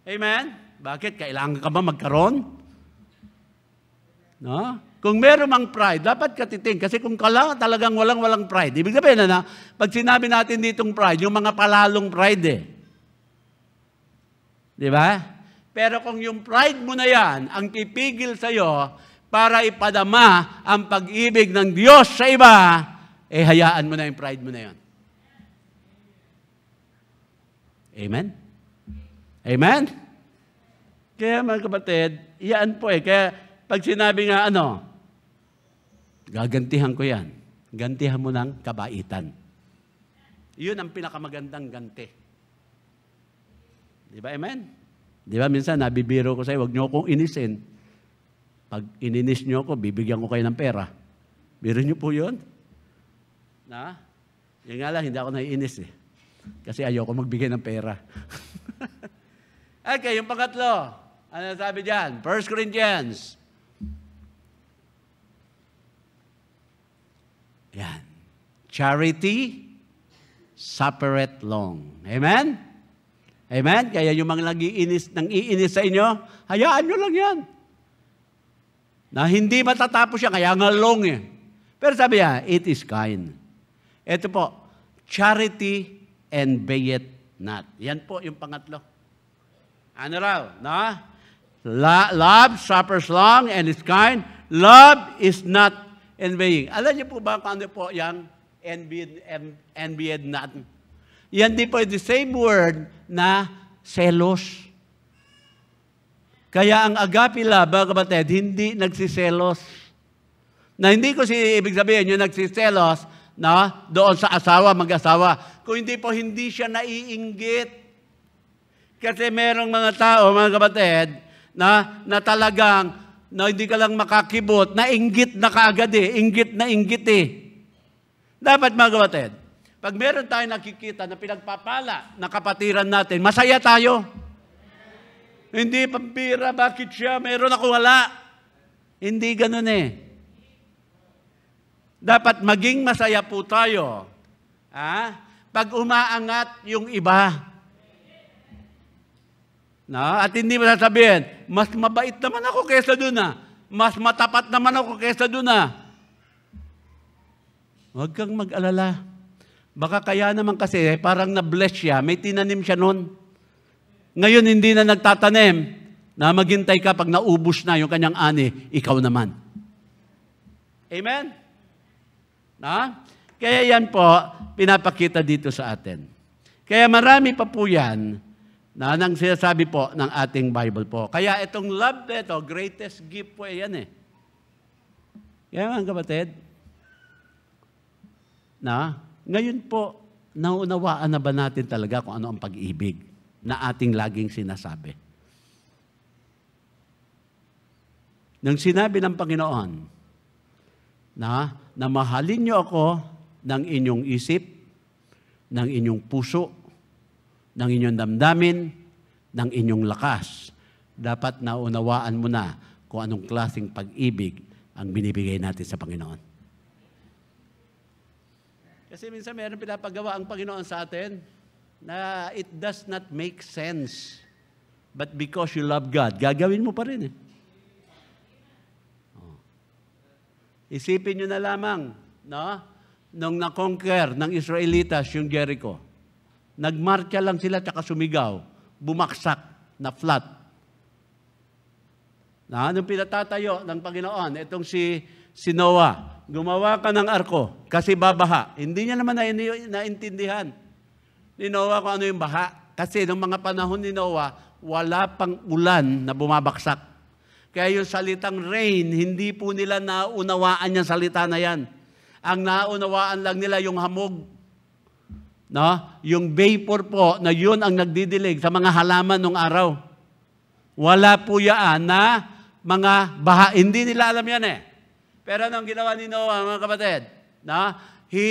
Amen? Bakit? Kailangan ka ba magkaroon? No? Kung meron mang pride, dapat katiting. Kasi kung kala, talagang walang-walang pride. Ibig sabihin na, ano, na, pag sinabi natin ditong pride, yung mga palalong pride eh. Di ba? Pero kung yung pride mo na yan, ang pipigil sa'yo para ipadama ang pag-ibig ng Diyos sa iba, eh hayaan mo na yung pride mo na yan. Amen? Amen? Kaya mga kapatid, iyan po eh. Kaya pag sinabi nga ano, gagantihan ko yan. Gantihan mo ng kabaitan. Yun ang pinakamagandang ganti. Di ba, amen? Di ba, minsan nabibiro ko sa'yo, huwag niyo akong inisin. Pag ininis niyo ako, bibigyan ko kayo ng pera. Biro niyo po yun? Na? Yan nga lang, hindi ako naiinis eh. Kasi ayoko magbigay ng pera. okay, yung pangatlo. Ano sabi diyan? 1 Corinthians. Yan. Charity separate long. Amen? Amen? Kaya yung mga nag-iinis, nang iinis sa inyo, hayaan nyo lang yan. Na hindi matatapos siya, kaya nga long eh. Pero sabi niya, it is kind. Ito po, charity and bayet not. Yan po yung pangatlo. Ano raw? No? Love suffers long and is kind. Love is not envying. Alam niyo po ba kung ano po envy, Envied, envied not? Yan din po the same word na selos. Kaya ang agape love, mga kapatid, hindi nagsiselos. Na hindi ko si ibig sabihin yung nagsiselos na doon sa asawa, mag-asawa. Kung hindi po, hindi siya naiinggit. Kasi merong mga tao, mga kapatid, na, na talagang na hindi ka lang makakibot, na inggit na kaagad eh, inggit na inggit eh. Dapat mga kapatid, pag meron tayong nakikita na pinagpapala na kapatiran natin, masaya tayo. Hindi pampira, bakit siya? Meron ako wala. Hindi ganun eh. Dapat maging masaya po tayo. Ha? Ah, pag umaangat yung iba, na, at hindi mo sasabihin, mas mabait naman ako kaysa doon na. Ah. Mas matapat naman ako kaysa doon na. Ah. Huwag kang mag-alala. Baka kaya naman kasi eh, parang na-bless siya, may tinanim siya noon. Ngayon hindi na nagtatanim na maghintay ka pag naubos na yung kanyang ani, ikaw naman. Amen? Na? Kaya yan po, pinapakita dito sa atin. Kaya marami pa po yan na nang sinasabi po ng ating Bible po. Kaya itong love na ito, greatest gift po eh, yan eh. Kaya mga kapatid, na ngayon po, nauunawaan na ba natin talaga kung ano ang pag-ibig na ating laging sinasabi? Nang sinabi ng Panginoon na, na mahalin niyo ako ng inyong isip, ng inyong puso, ng inyong damdamin, ng inyong lakas. Dapat naunawaan mo na kung anong klaseng pag-ibig ang binibigay natin sa Panginoon. Kasi minsan mayroon pinapagawa ang Panginoon sa atin na it does not make sense. But because you love God, gagawin mo pa rin eh. Oh. Isipin nyo na lamang, no? Nung na-conquer ng Israelitas yung Jericho, nagmarka lang sila tsaka sumigaw. Bumaksak na flat. Na anong pinatatayo ng Panginoon? Itong si, si Noah. Gumawa ka ng arko kasi babaha. Hindi niya naman na, naintindihan ni Noah kung ano yung baha. Kasi nung mga panahon ni Noah, wala pang ulan na bumabaksak. Kaya yung salitang rain, hindi po nila naunawaan yung salita na yan. Ang naunawaan lang nila yung hamog No? Yung vapor po na yun ang nagdidilig sa mga halaman ng araw. Wala po yaan na mga baha. Hindi nila alam yan eh. Pero anong ginawa ni Noah, mga kapatid? No? He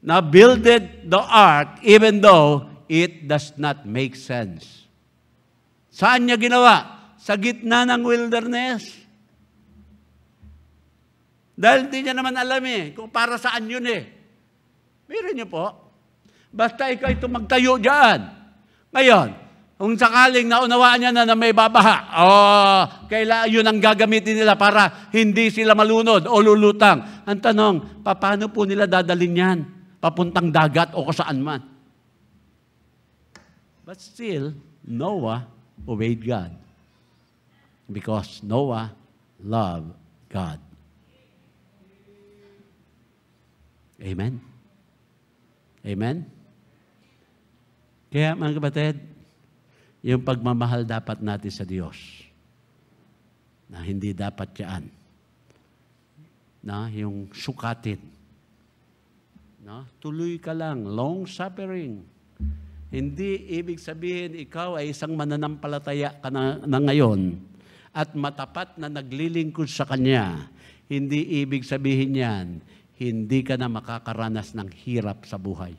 na builded the ark even though it does not make sense. Saan niya ginawa? Sa gitna ng wilderness. Dahil hindi niya naman alam eh, kung para saan yun eh. Meron niyo po, Basta ikaw ito magtayo dyan. Ngayon, kung sakaling naunawaan niya na, na may babaha, oh, kaila, yun ang gagamitin nila para hindi sila malunod o lulutang. Ang tanong, paano po nila dadalin yan? Papuntang dagat o saan man. But still, Noah obeyed God. Because Noah loved God. Amen? Amen? Kaya mga kapatid, yung pagmamahal dapat natin sa Diyos na hindi dapat yan. Na yung sukatin. Na tuloy ka lang, long suffering. Hindi ibig sabihin ikaw ay isang mananampalataya ka na, na ngayon at matapat na naglilingkod sa Kanya. Hindi ibig sabihin yan, hindi ka na makakaranas ng hirap sa buhay.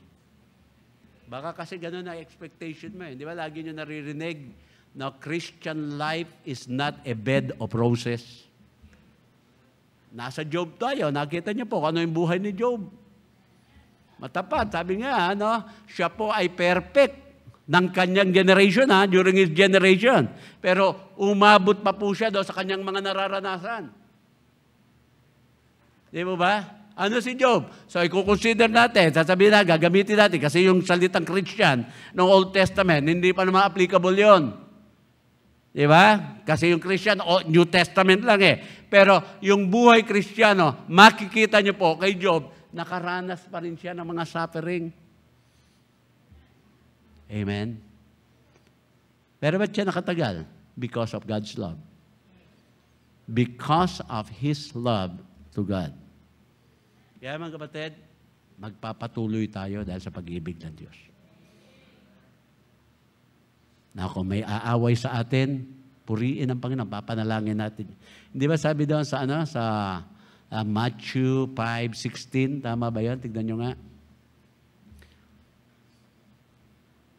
Baka kasi ganun ang expectation mo eh. Di ba lagi nyo naririnig na Christian life is not a bed of roses. Nasa Job tayo. Nakita niyo po kung ano yung buhay ni Job. Matapat. Sabi nga, ano, siya po ay perfect ng kanyang generation, ha, during his generation. Pero umabot pa po siya do sa kanyang mga nararanasan. Di ba ba? Ano si Job? So, i-consider natin, sasabihin na, gagamitin natin, kasi yung salitang Christian ng Old Testament, hindi pa naman applicable yon. Di ba? Kasi yung Christian, o New Testament lang eh. Pero yung buhay Kristiyano, makikita niyo po kay Job, nakaranas pa rin siya ng mga suffering. Amen? Pero ba't siya nakatagal? Because of God's love. Because of His love to God. Kaya mga kapatid, magpapatuloy tayo dahil sa pag-ibig ng Diyos. Na kung may aaway sa atin, puriin ang Panginoon, papanalangin natin. Hindi ba sabi doon sa ano, sa uh, Matthew 5:16, tama ba 'yon? Tignan niyo nga.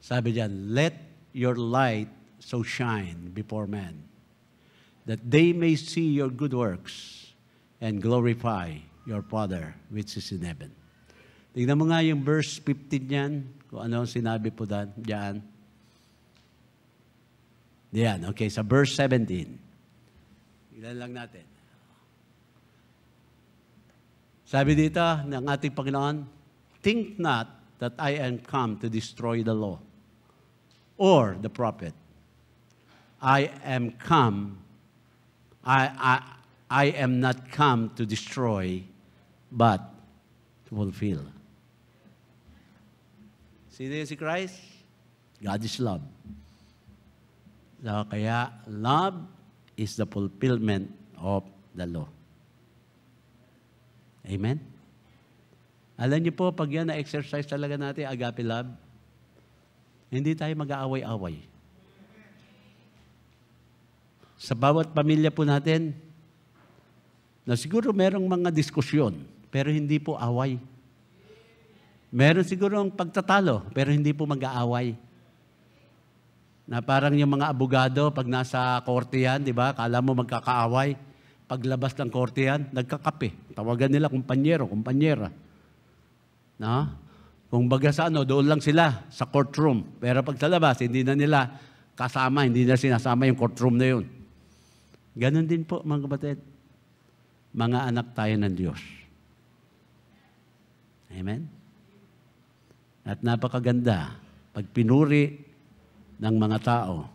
Sabi diyan, let your light so shine before men that they may see your good works and glorify your Father which is in heaven. Tingnan mo nga yung verse 15 niyan, kung ano ang sinabi po diyan. Diyan, okay, sa verse 17. Ilan lang natin. Sabi dito ng ating Panginoon, Think not that I am come to destroy the law or the prophet. I am come, I, I, I am not come to destroy but to fulfill. Sino si Christ? God is love. So, kaya love is the fulfillment of the law. Amen? Alam niyo po, pag yan na-exercise talaga natin, agape love, hindi tayo mag-aaway-away. Sa bawat pamilya po natin, na siguro merong mga diskusyon, pero hindi po away. Meron siguro ang pagtatalo, pero hindi po mag-aaway. Na parang yung mga abogado, pag nasa korte yan, di ba, kala mo magkakaaway. Paglabas ng korte yan, nagkakape. Tawagan nila kumpanyero, kumpanyera. No? Kung baga sa ano, doon lang sila, sa courtroom. Pero pag sa labas, hindi na nila kasama, hindi na sinasama yung courtroom na yun. Ganon din po, mga kapatid. Mga anak tayo ng Diyos. Amen? At napakaganda pag pinuri ng mga tao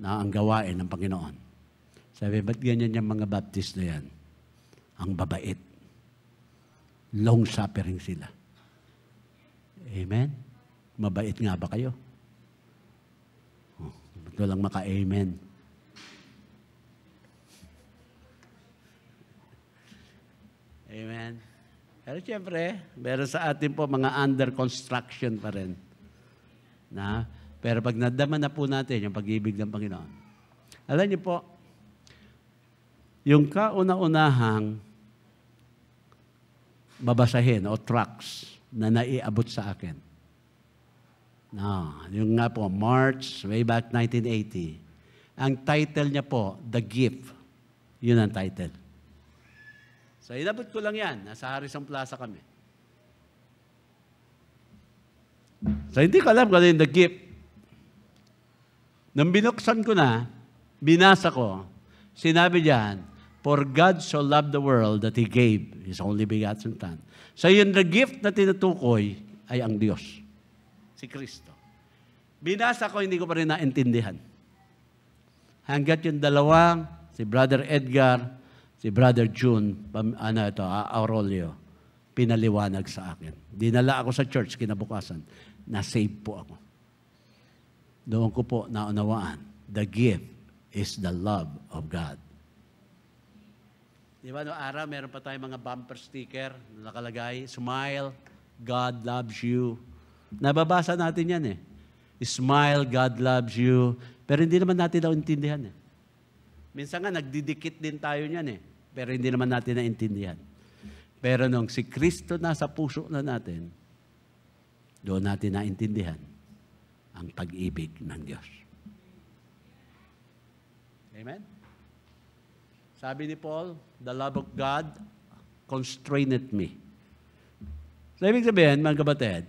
na ang gawain ng Panginoon. Sabi, ba't ganyan yung mga Baptist na yan? Ang babait. Long-suffering sila. Amen? Mabait nga ba kayo? Oh, lang maka-amen. Amen. Amen. Pero siyempre, meron sa atin po mga under construction pa rin. Na? Pero pag nadama na po natin yung pag-ibig ng Panginoon. Alam niyo po, yung kauna-unahang babasahin o tracks na naiabot sa akin. No, yung nga po, March, way back 1980. Ang title niya po, The Gift. Yun ang title. So, inabot ko lang yan. Nasa Harrison Plaza kami. So, hindi ko alam kung ano the gift. Nang binuksan ko na, binasa ko, sinabi diyan, For God so loved the world that He gave His only begotten Son. So, yung the gift na tinutukoy ay ang Diyos, si Kristo. Binasa ko, hindi ko pa rin naintindihan. Hanggat yung dalawang, si Brother Edgar, si Brother June, ano ito, ah, Aurelio, pinaliwanag sa akin. Dinala ako sa church kinabukasan. Na-save po ako. Doon ko po naunawaan, the gift is the love of God. Di ba no araw, meron pa tayong mga bumper sticker na nakalagay, smile, God loves you. Nababasa natin yan eh. Smile, God loves you. Pero hindi naman natin daw intindihan eh. Minsan nga, nagdidikit din tayo niyan eh. Pero hindi naman natin naintindihan. Pero nung si Kristo nasa puso na natin, doon natin naintindihan ang pag-ibig ng Diyos. Amen? Sabi ni Paul, the love of God constrained me. So, ibig sabihin, mga kabatid,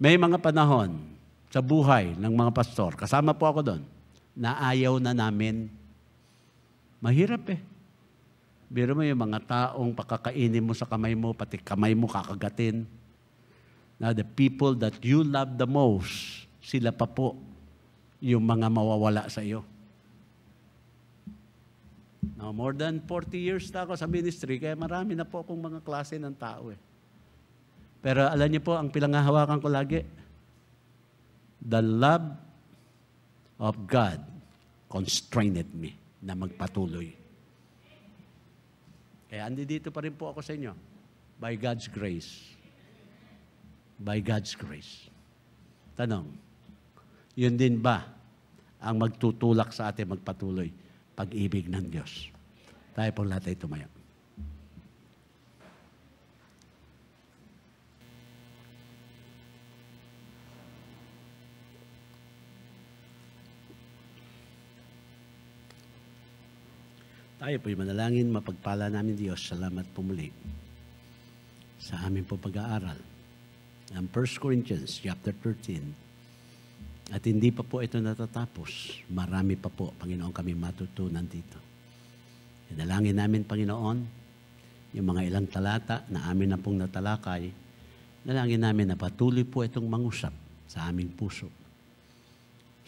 may mga panahon sa buhay ng mga pastor, kasama po ako doon, na ayaw na namin. Mahirap eh. Biro mo yung mga taong pakakainin mo sa kamay mo, pati kamay mo kakagatin. Now, the people that you love the most, sila pa po yung mga mawawala sa iyo. Now, more than 40 years na ako sa ministry, kaya marami na po akong mga klase ng tao eh. Pero alam niyo po, ang pilangahawakan ko lagi, the love of God constrained me na magpatuloy. Kaya eh, andi dito pa rin po ako sa inyo. By God's grace. By God's grace. Tanong, yun din ba ang magtutulak sa atin magpatuloy? Pag-ibig ng Diyos. Tayo pong lahat ay tumayo. Tayo po'y manalangin, mapagpala namin Diyos. Salamat po muli sa aming po pag-aaral. Ang 1 Corinthians chapter 13. At hindi pa po ito natatapos. Marami pa po, Panginoon, kami matutunan dito. Inalangin namin, Panginoon, yung mga ilang talata na amin na pong natalakay, nalangin namin na patuloy po itong mangusap sa aming puso,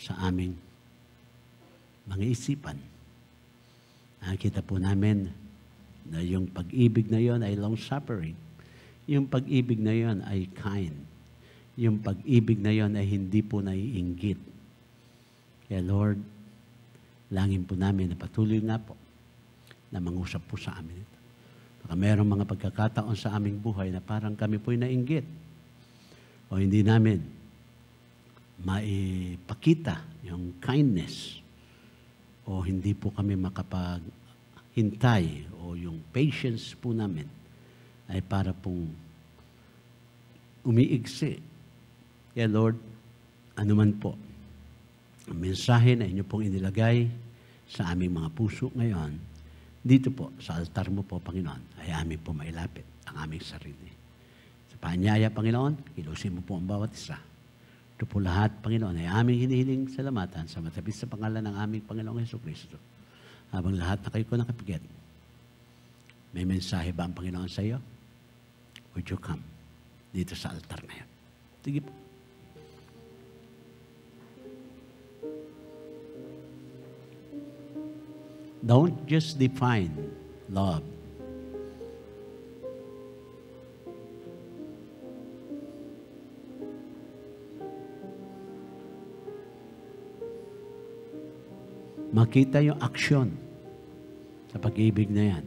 sa aming mga isipan nakita po namin na yung pag-ibig na yon ay long-suffering. Yung pag-ibig na yon ay kind. Yung pag-ibig na yon ay hindi po naiinggit. Kaya Lord, langin po namin na patuloy nga po na mangusap po sa amin ito. Baka mayroong mga pagkakataon sa aming buhay na parang kami po'y nainggit o hindi namin maipakita yung kindness o hindi po kami makapaghintay o yung patience po namin ay para pong umiigsi. yeah, Lord, ano man po, ang mensahe na inyo pong inilagay sa aming mga puso ngayon, dito po, sa altar mo po, Panginoon, ay aming po mailapit ang aming sarili. Sa panyaya, Panginoon, ilusin mo po ang bawat isa ito po lahat, Panginoon, ay aming hinihiling salamatan sa matabis sa pangalan ng aming Panginoong Heso Kristo. Habang lahat na kayo ko nakapigit, may mensahe ba ang Panginoon sa iyo? Would you come dito sa altar na yan? Sige po. Don't just define love makita yung aksyon sa pag-ibig na yan.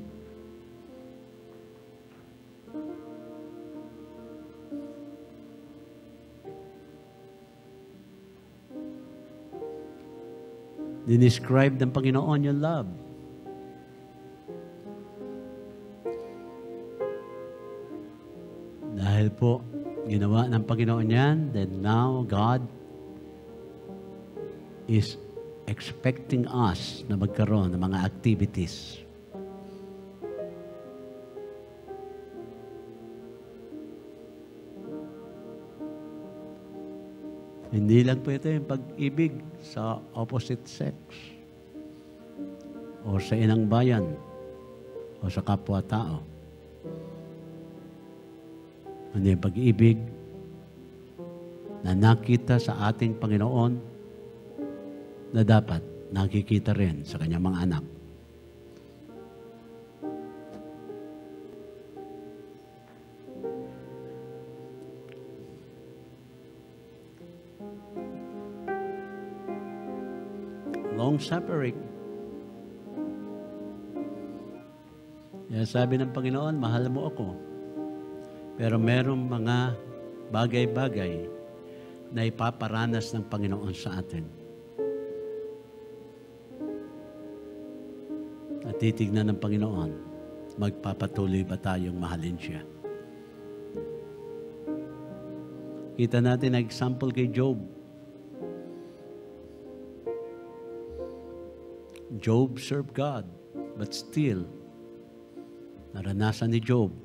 Dinescribe ng Panginoon yung love. Dahil po, ginawa ng Panginoon yan, then now God is expecting us na magkaroon ng mga activities. Hindi lang po ito yung pag-ibig sa opposite sex o sa inang bayan o sa kapwa-tao. Ano yung pag-ibig na nakita sa ating Panginoon na dapat nakikita rin sa kanyang mga anak. long-suffering. Yan sabi ng Panginoon, mahal mo ako. Pero merong mga bagay-bagay na ipaparanas ng Panginoon sa atin. at titignan ng Panginoon, magpapatuloy ba tayong mahalin siya? Kita natin ang example kay Job. Job served God, but still, naranasan ni Job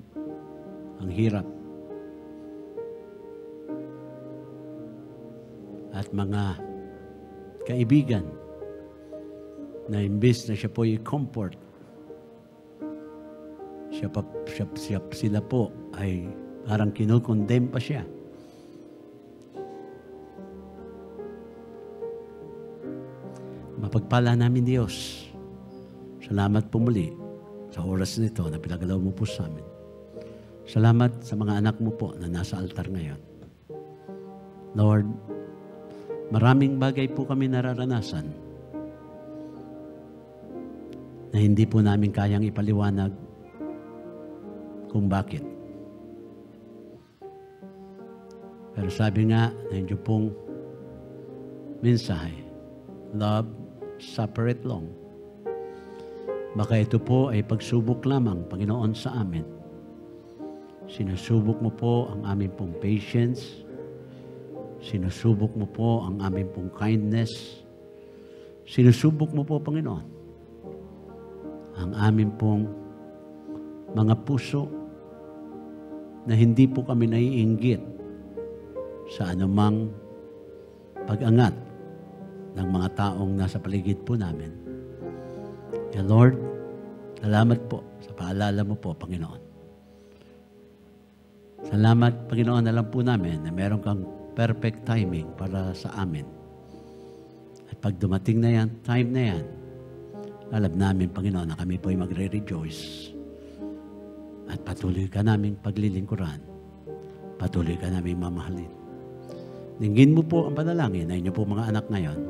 ang hirap at mga kaibigan na imbis na siya po i-comfort, siya pa, siya, siya, sila po ay parang kinokondem pa siya. Mapagpala namin Diyos. Salamat po muli sa oras nito na pinagalaw mo po sa amin. Salamat sa mga anak mo po na nasa altar ngayon. Lord, maraming bagay po kami nararanasan na hindi po namin kayang ipaliwanag kung bakit. Pero sabi nga na inyo pong mensahe, love suffereth long. Baka ito po ay pagsubok lamang, Panginoon, sa amin. Sinusubok mo po ang aming pong patience. Sinusubok mo po ang aming pong kindness. Sinusubok mo po, Panginoon ang amin pong mga puso na hindi po kami naiinggit sa anumang pag-angat ng mga taong nasa paligid po namin. Kaya Lord, salamat po sa paalala mo po, Panginoon. Salamat, Panginoon, alam po namin na meron kang perfect timing para sa amin. At pag dumating na yan, time na yan, alam namin, Panginoon, na kami po'y magre-rejoice at patuloy ka namin paglilingkuran. Patuloy ka namin mamahalin. Ninggin mo po ang panalangin na inyo po mga anak ngayon.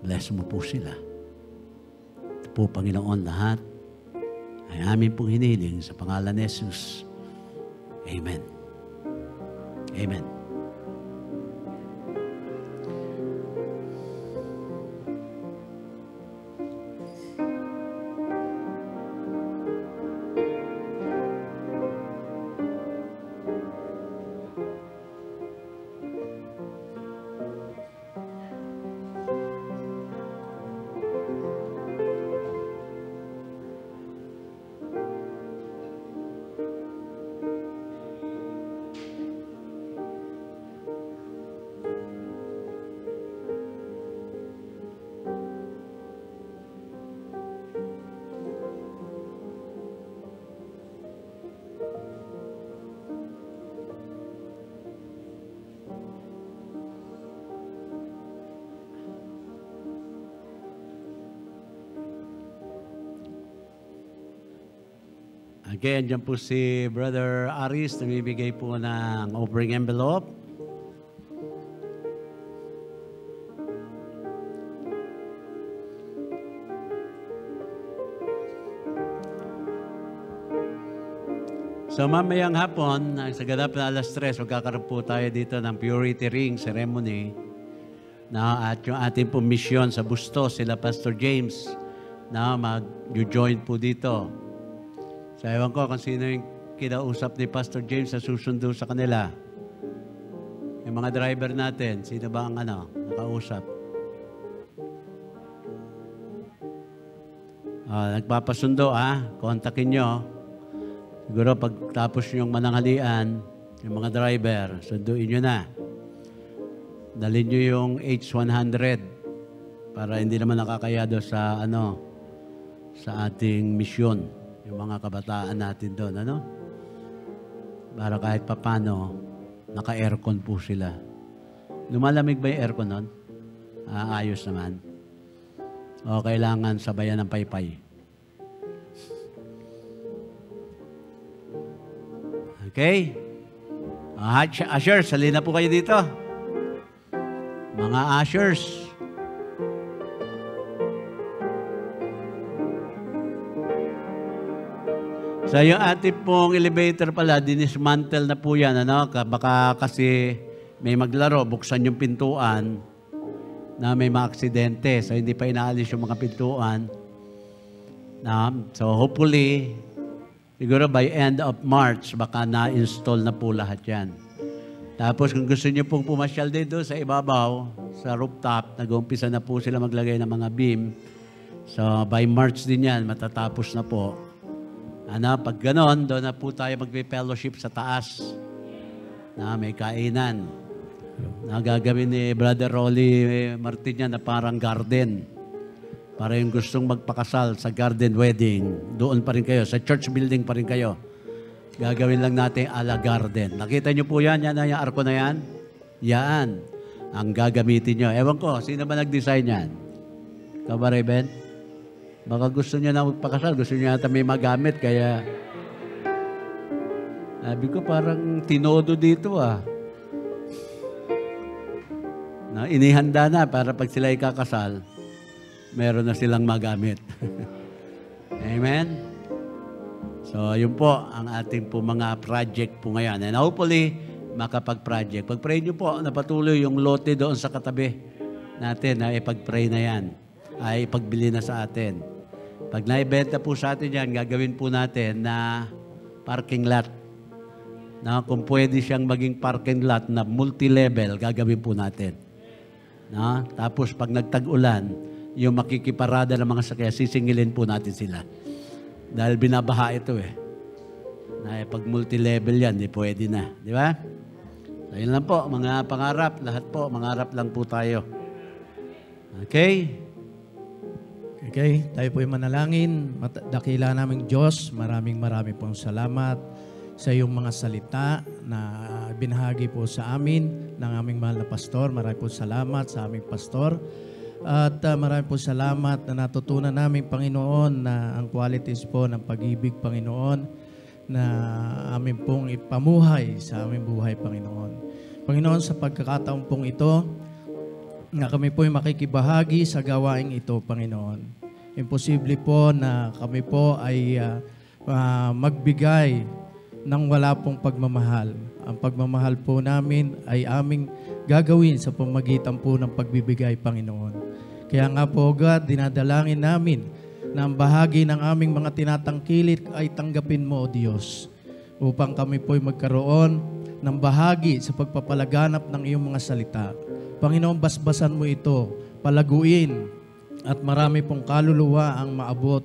Bless mo po sila. Ito po, Panginoon, lahat ay amin pong hinihiling sa pangalan ni Jesus. Amen. Amen. Again, dyan po si Brother Aris, bibigay po ng offering envelope. So mamayang hapon, sa ganap na alas 3, magkakaroon po tayo dito ng purity ring ceremony na at yung ating po misyon sa Busto, sila Pastor James, na mag-join po dito. So, ewan ko kung sino yung kinausap ni Pastor James sa susundo sa kanila. Yung mga driver natin, sino ba ang ano, nakausap? Ah, nagpapasundo ha, kontakin nyo. Siguro pagtapos yung mananghalian, yung mga driver, sunduin nyo na. Dalin nyo yung H100 para hindi naman nakakayado sa ano, sa ating misyon yung mga kabataan natin doon, ano? Para kahit papano, naka-aircon po sila. Lumalamig ba yung aircon noon? Ah, ayos naman. O kailangan sabayan ng paypay. Okay? Ah, Asher, salina po kayo dito. Mga Ashers. So yung ating pong elevator pala, dinismantle na po yan. Ano? Baka kasi may maglaro, buksan yung pintuan na may mga aksidente. So hindi pa inaalis yung mga pintuan. Na, so hopefully, siguro by end of March, baka na-install na po lahat yan. Tapos kung gusto niyo pong pumasyal dito sa ibabaw, sa rooftop, nag-umpisa na po sila maglagay ng mga beam. So by March din yan, matatapos na po. Ano, pag ganon, doon na po tayo magpe-fellowship sa taas. Na may kainan. Nagagawin ni Brother Rolly eh, Martin yan na parang garden. Para yung gustong magpakasal sa garden wedding, doon pa rin kayo. Sa church building pa rin kayo. Gagawin lang natin ala garden. Nakita niyo po yan? Yan na yung arko na yan? Yan. Ang gagamitin nyo. Ewan ko, sino ba nag-design yan? Kabare ba, Baka gusto niya na magpakasal, gusto niya yata may magamit, kaya sabi ko parang tinodo dito ah. Na inihanda na para pag sila ikakasal, meron na silang magamit. Amen? So, yun po ang ating po mga project po ngayon. And hopefully, makapag-project. Pag-pray niyo po napatuloy yung lote doon sa katabi natin na ipag-pray na yan ay pagbili na sa atin. Pag naibenta po sa atin yan, gagawin po natin na parking lot. Na kung pwede siyang maging parking lot na multi-level, gagawin po natin. Na? Tapos pag nagtag-ulan, yung makikiparada ng mga sakya, sisingilin po natin sila. Dahil binabaha ito eh. Na eh, pag multi-level yan, di pwede na. Di ba? So, yun lang po, mga pangarap. Lahat po, mangarap lang po tayo. Okay? Okay? Tayo po yung manalangin. Dakila naming Diyos, maraming maraming pong salamat sa iyong mga salita na binahagi po sa amin ng aming mahal na pastor. Maraming po salamat sa aming pastor. At uh, maraming po salamat na natutunan namin, Panginoon, na ang qualities po ng pag-ibig, Panginoon, na amin pong ipamuhay sa aming buhay, Panginoon. Panginoon, sa pagkakataon pong ito, na kami po'y makikibahagi sa gawaing ito, Panginoon. Imposible po na kami po ay uh, uh, magbigay ng wala pong pagmamahal. Ang pagmamahal po namin ay aming gagawin sa pamagitan po ng pagbibigay, Panginoon. Kaya nga po, God, dinadalangin namin na ang bahagi ng aming mga tinatangkilit ay tanggapin mo, O Diyos, upang kami po'y magkaroon ng bahagi sa pagpapalaganap ng iyong mga salita. Panginoon, basbasan mo ito, palaguin, at marami pong kaluluwa ang maabot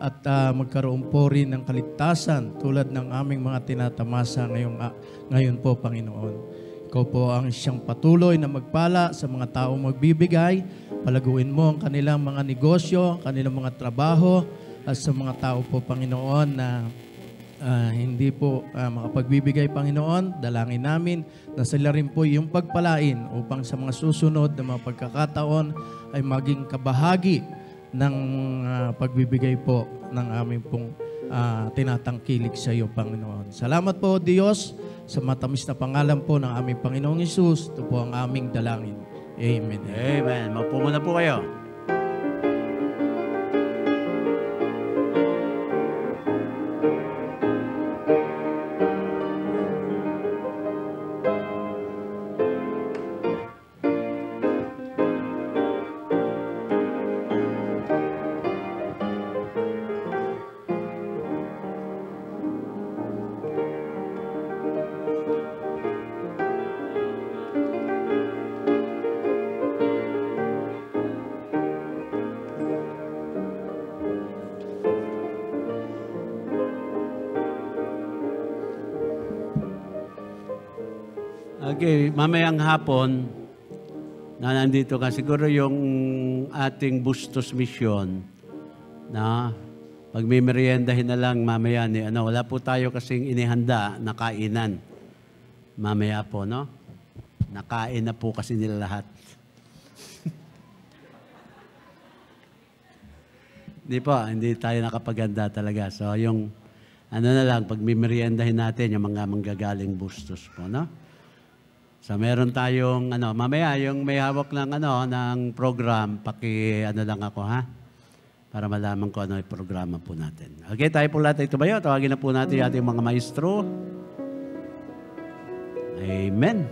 at uh, magkaroon po rin ng kaligtasan tulad ng aming mga tinatamasa ngayong, uh, ngayon po, Panginoon. Ikaw po ang siyang patuloy na magpala sa mga taong magbibigay. Palaguin mo ang kanilang mga negosyo, ang kanilang mga trabaho, at sa mga tao po, Panginoon, na uh, hindi po uh, makapagbibigay Panginoon, dalangin namin na sila rin po yung pagpalain upang sa mga susunod na mga pagkakataon ay maging kabahagi ng uh, pagbibigay po ng aming pong uh, tinatangkilik sa iyo, Panginoon. Salamat po, Diyos, sa matamis na pangalan po ng aming Panginoong Isus. Ito po ang aming dalangin. Amen. Amen. Mapumo na po kayo. mamayang hapon, na nandito ka, siguro yung ating Bustos Mission, na pag may meriendahin na lang mamaya, ni, ano, wala po tayo kasing inihanda na kainan. Mamaya po, no? Nakain na po kasi nila lahat. Hindi po, hindi tayo nakapaganda talaga. So, yung ano na lang, pag may meriendahin natin, yung mga manggagaling bustos po, no? So meron tayong ano, mamaya yung may hawak ng ano ng program, paki ano lang ako ha. Para malaman ko ano yung programa po natin. Okay, tayo po lahat ba tumayo. Tawagin na po natin yung ating mga maestro. Amen.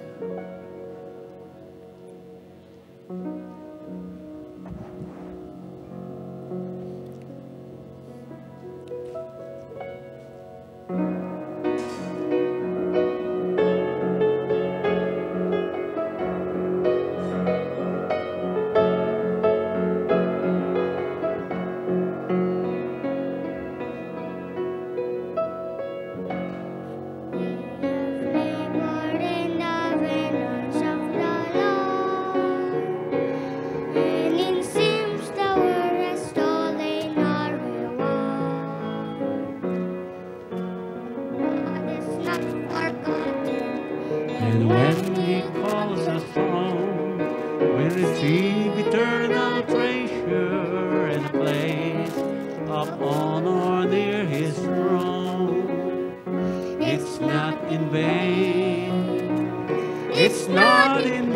on or near his throne. It's not in vain. It's not in vain.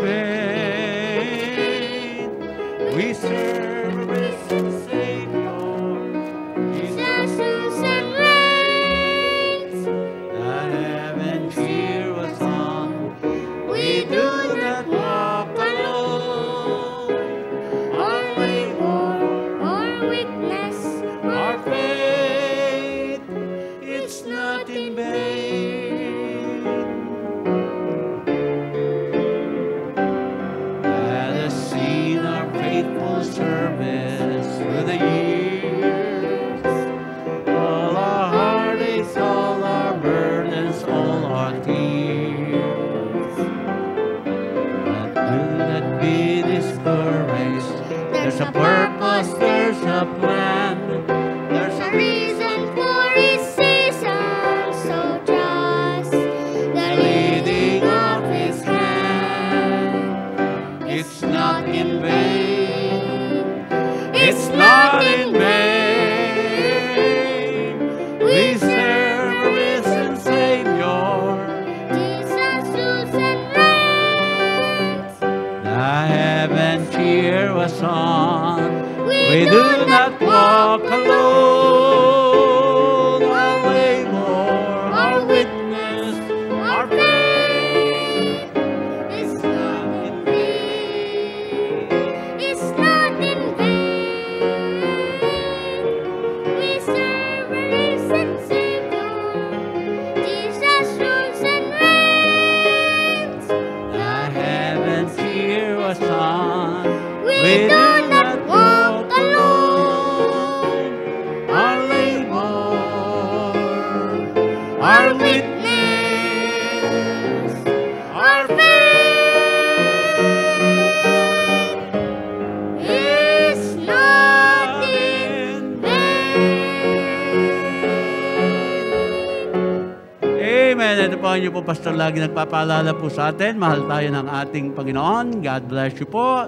lagi nagpapaalala po sa atin, mahal tayo ng ating Panginoon. God bless you po.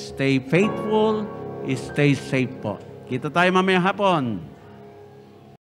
Stay faithful. Stay safe po. Kita tayo mamaya hapon.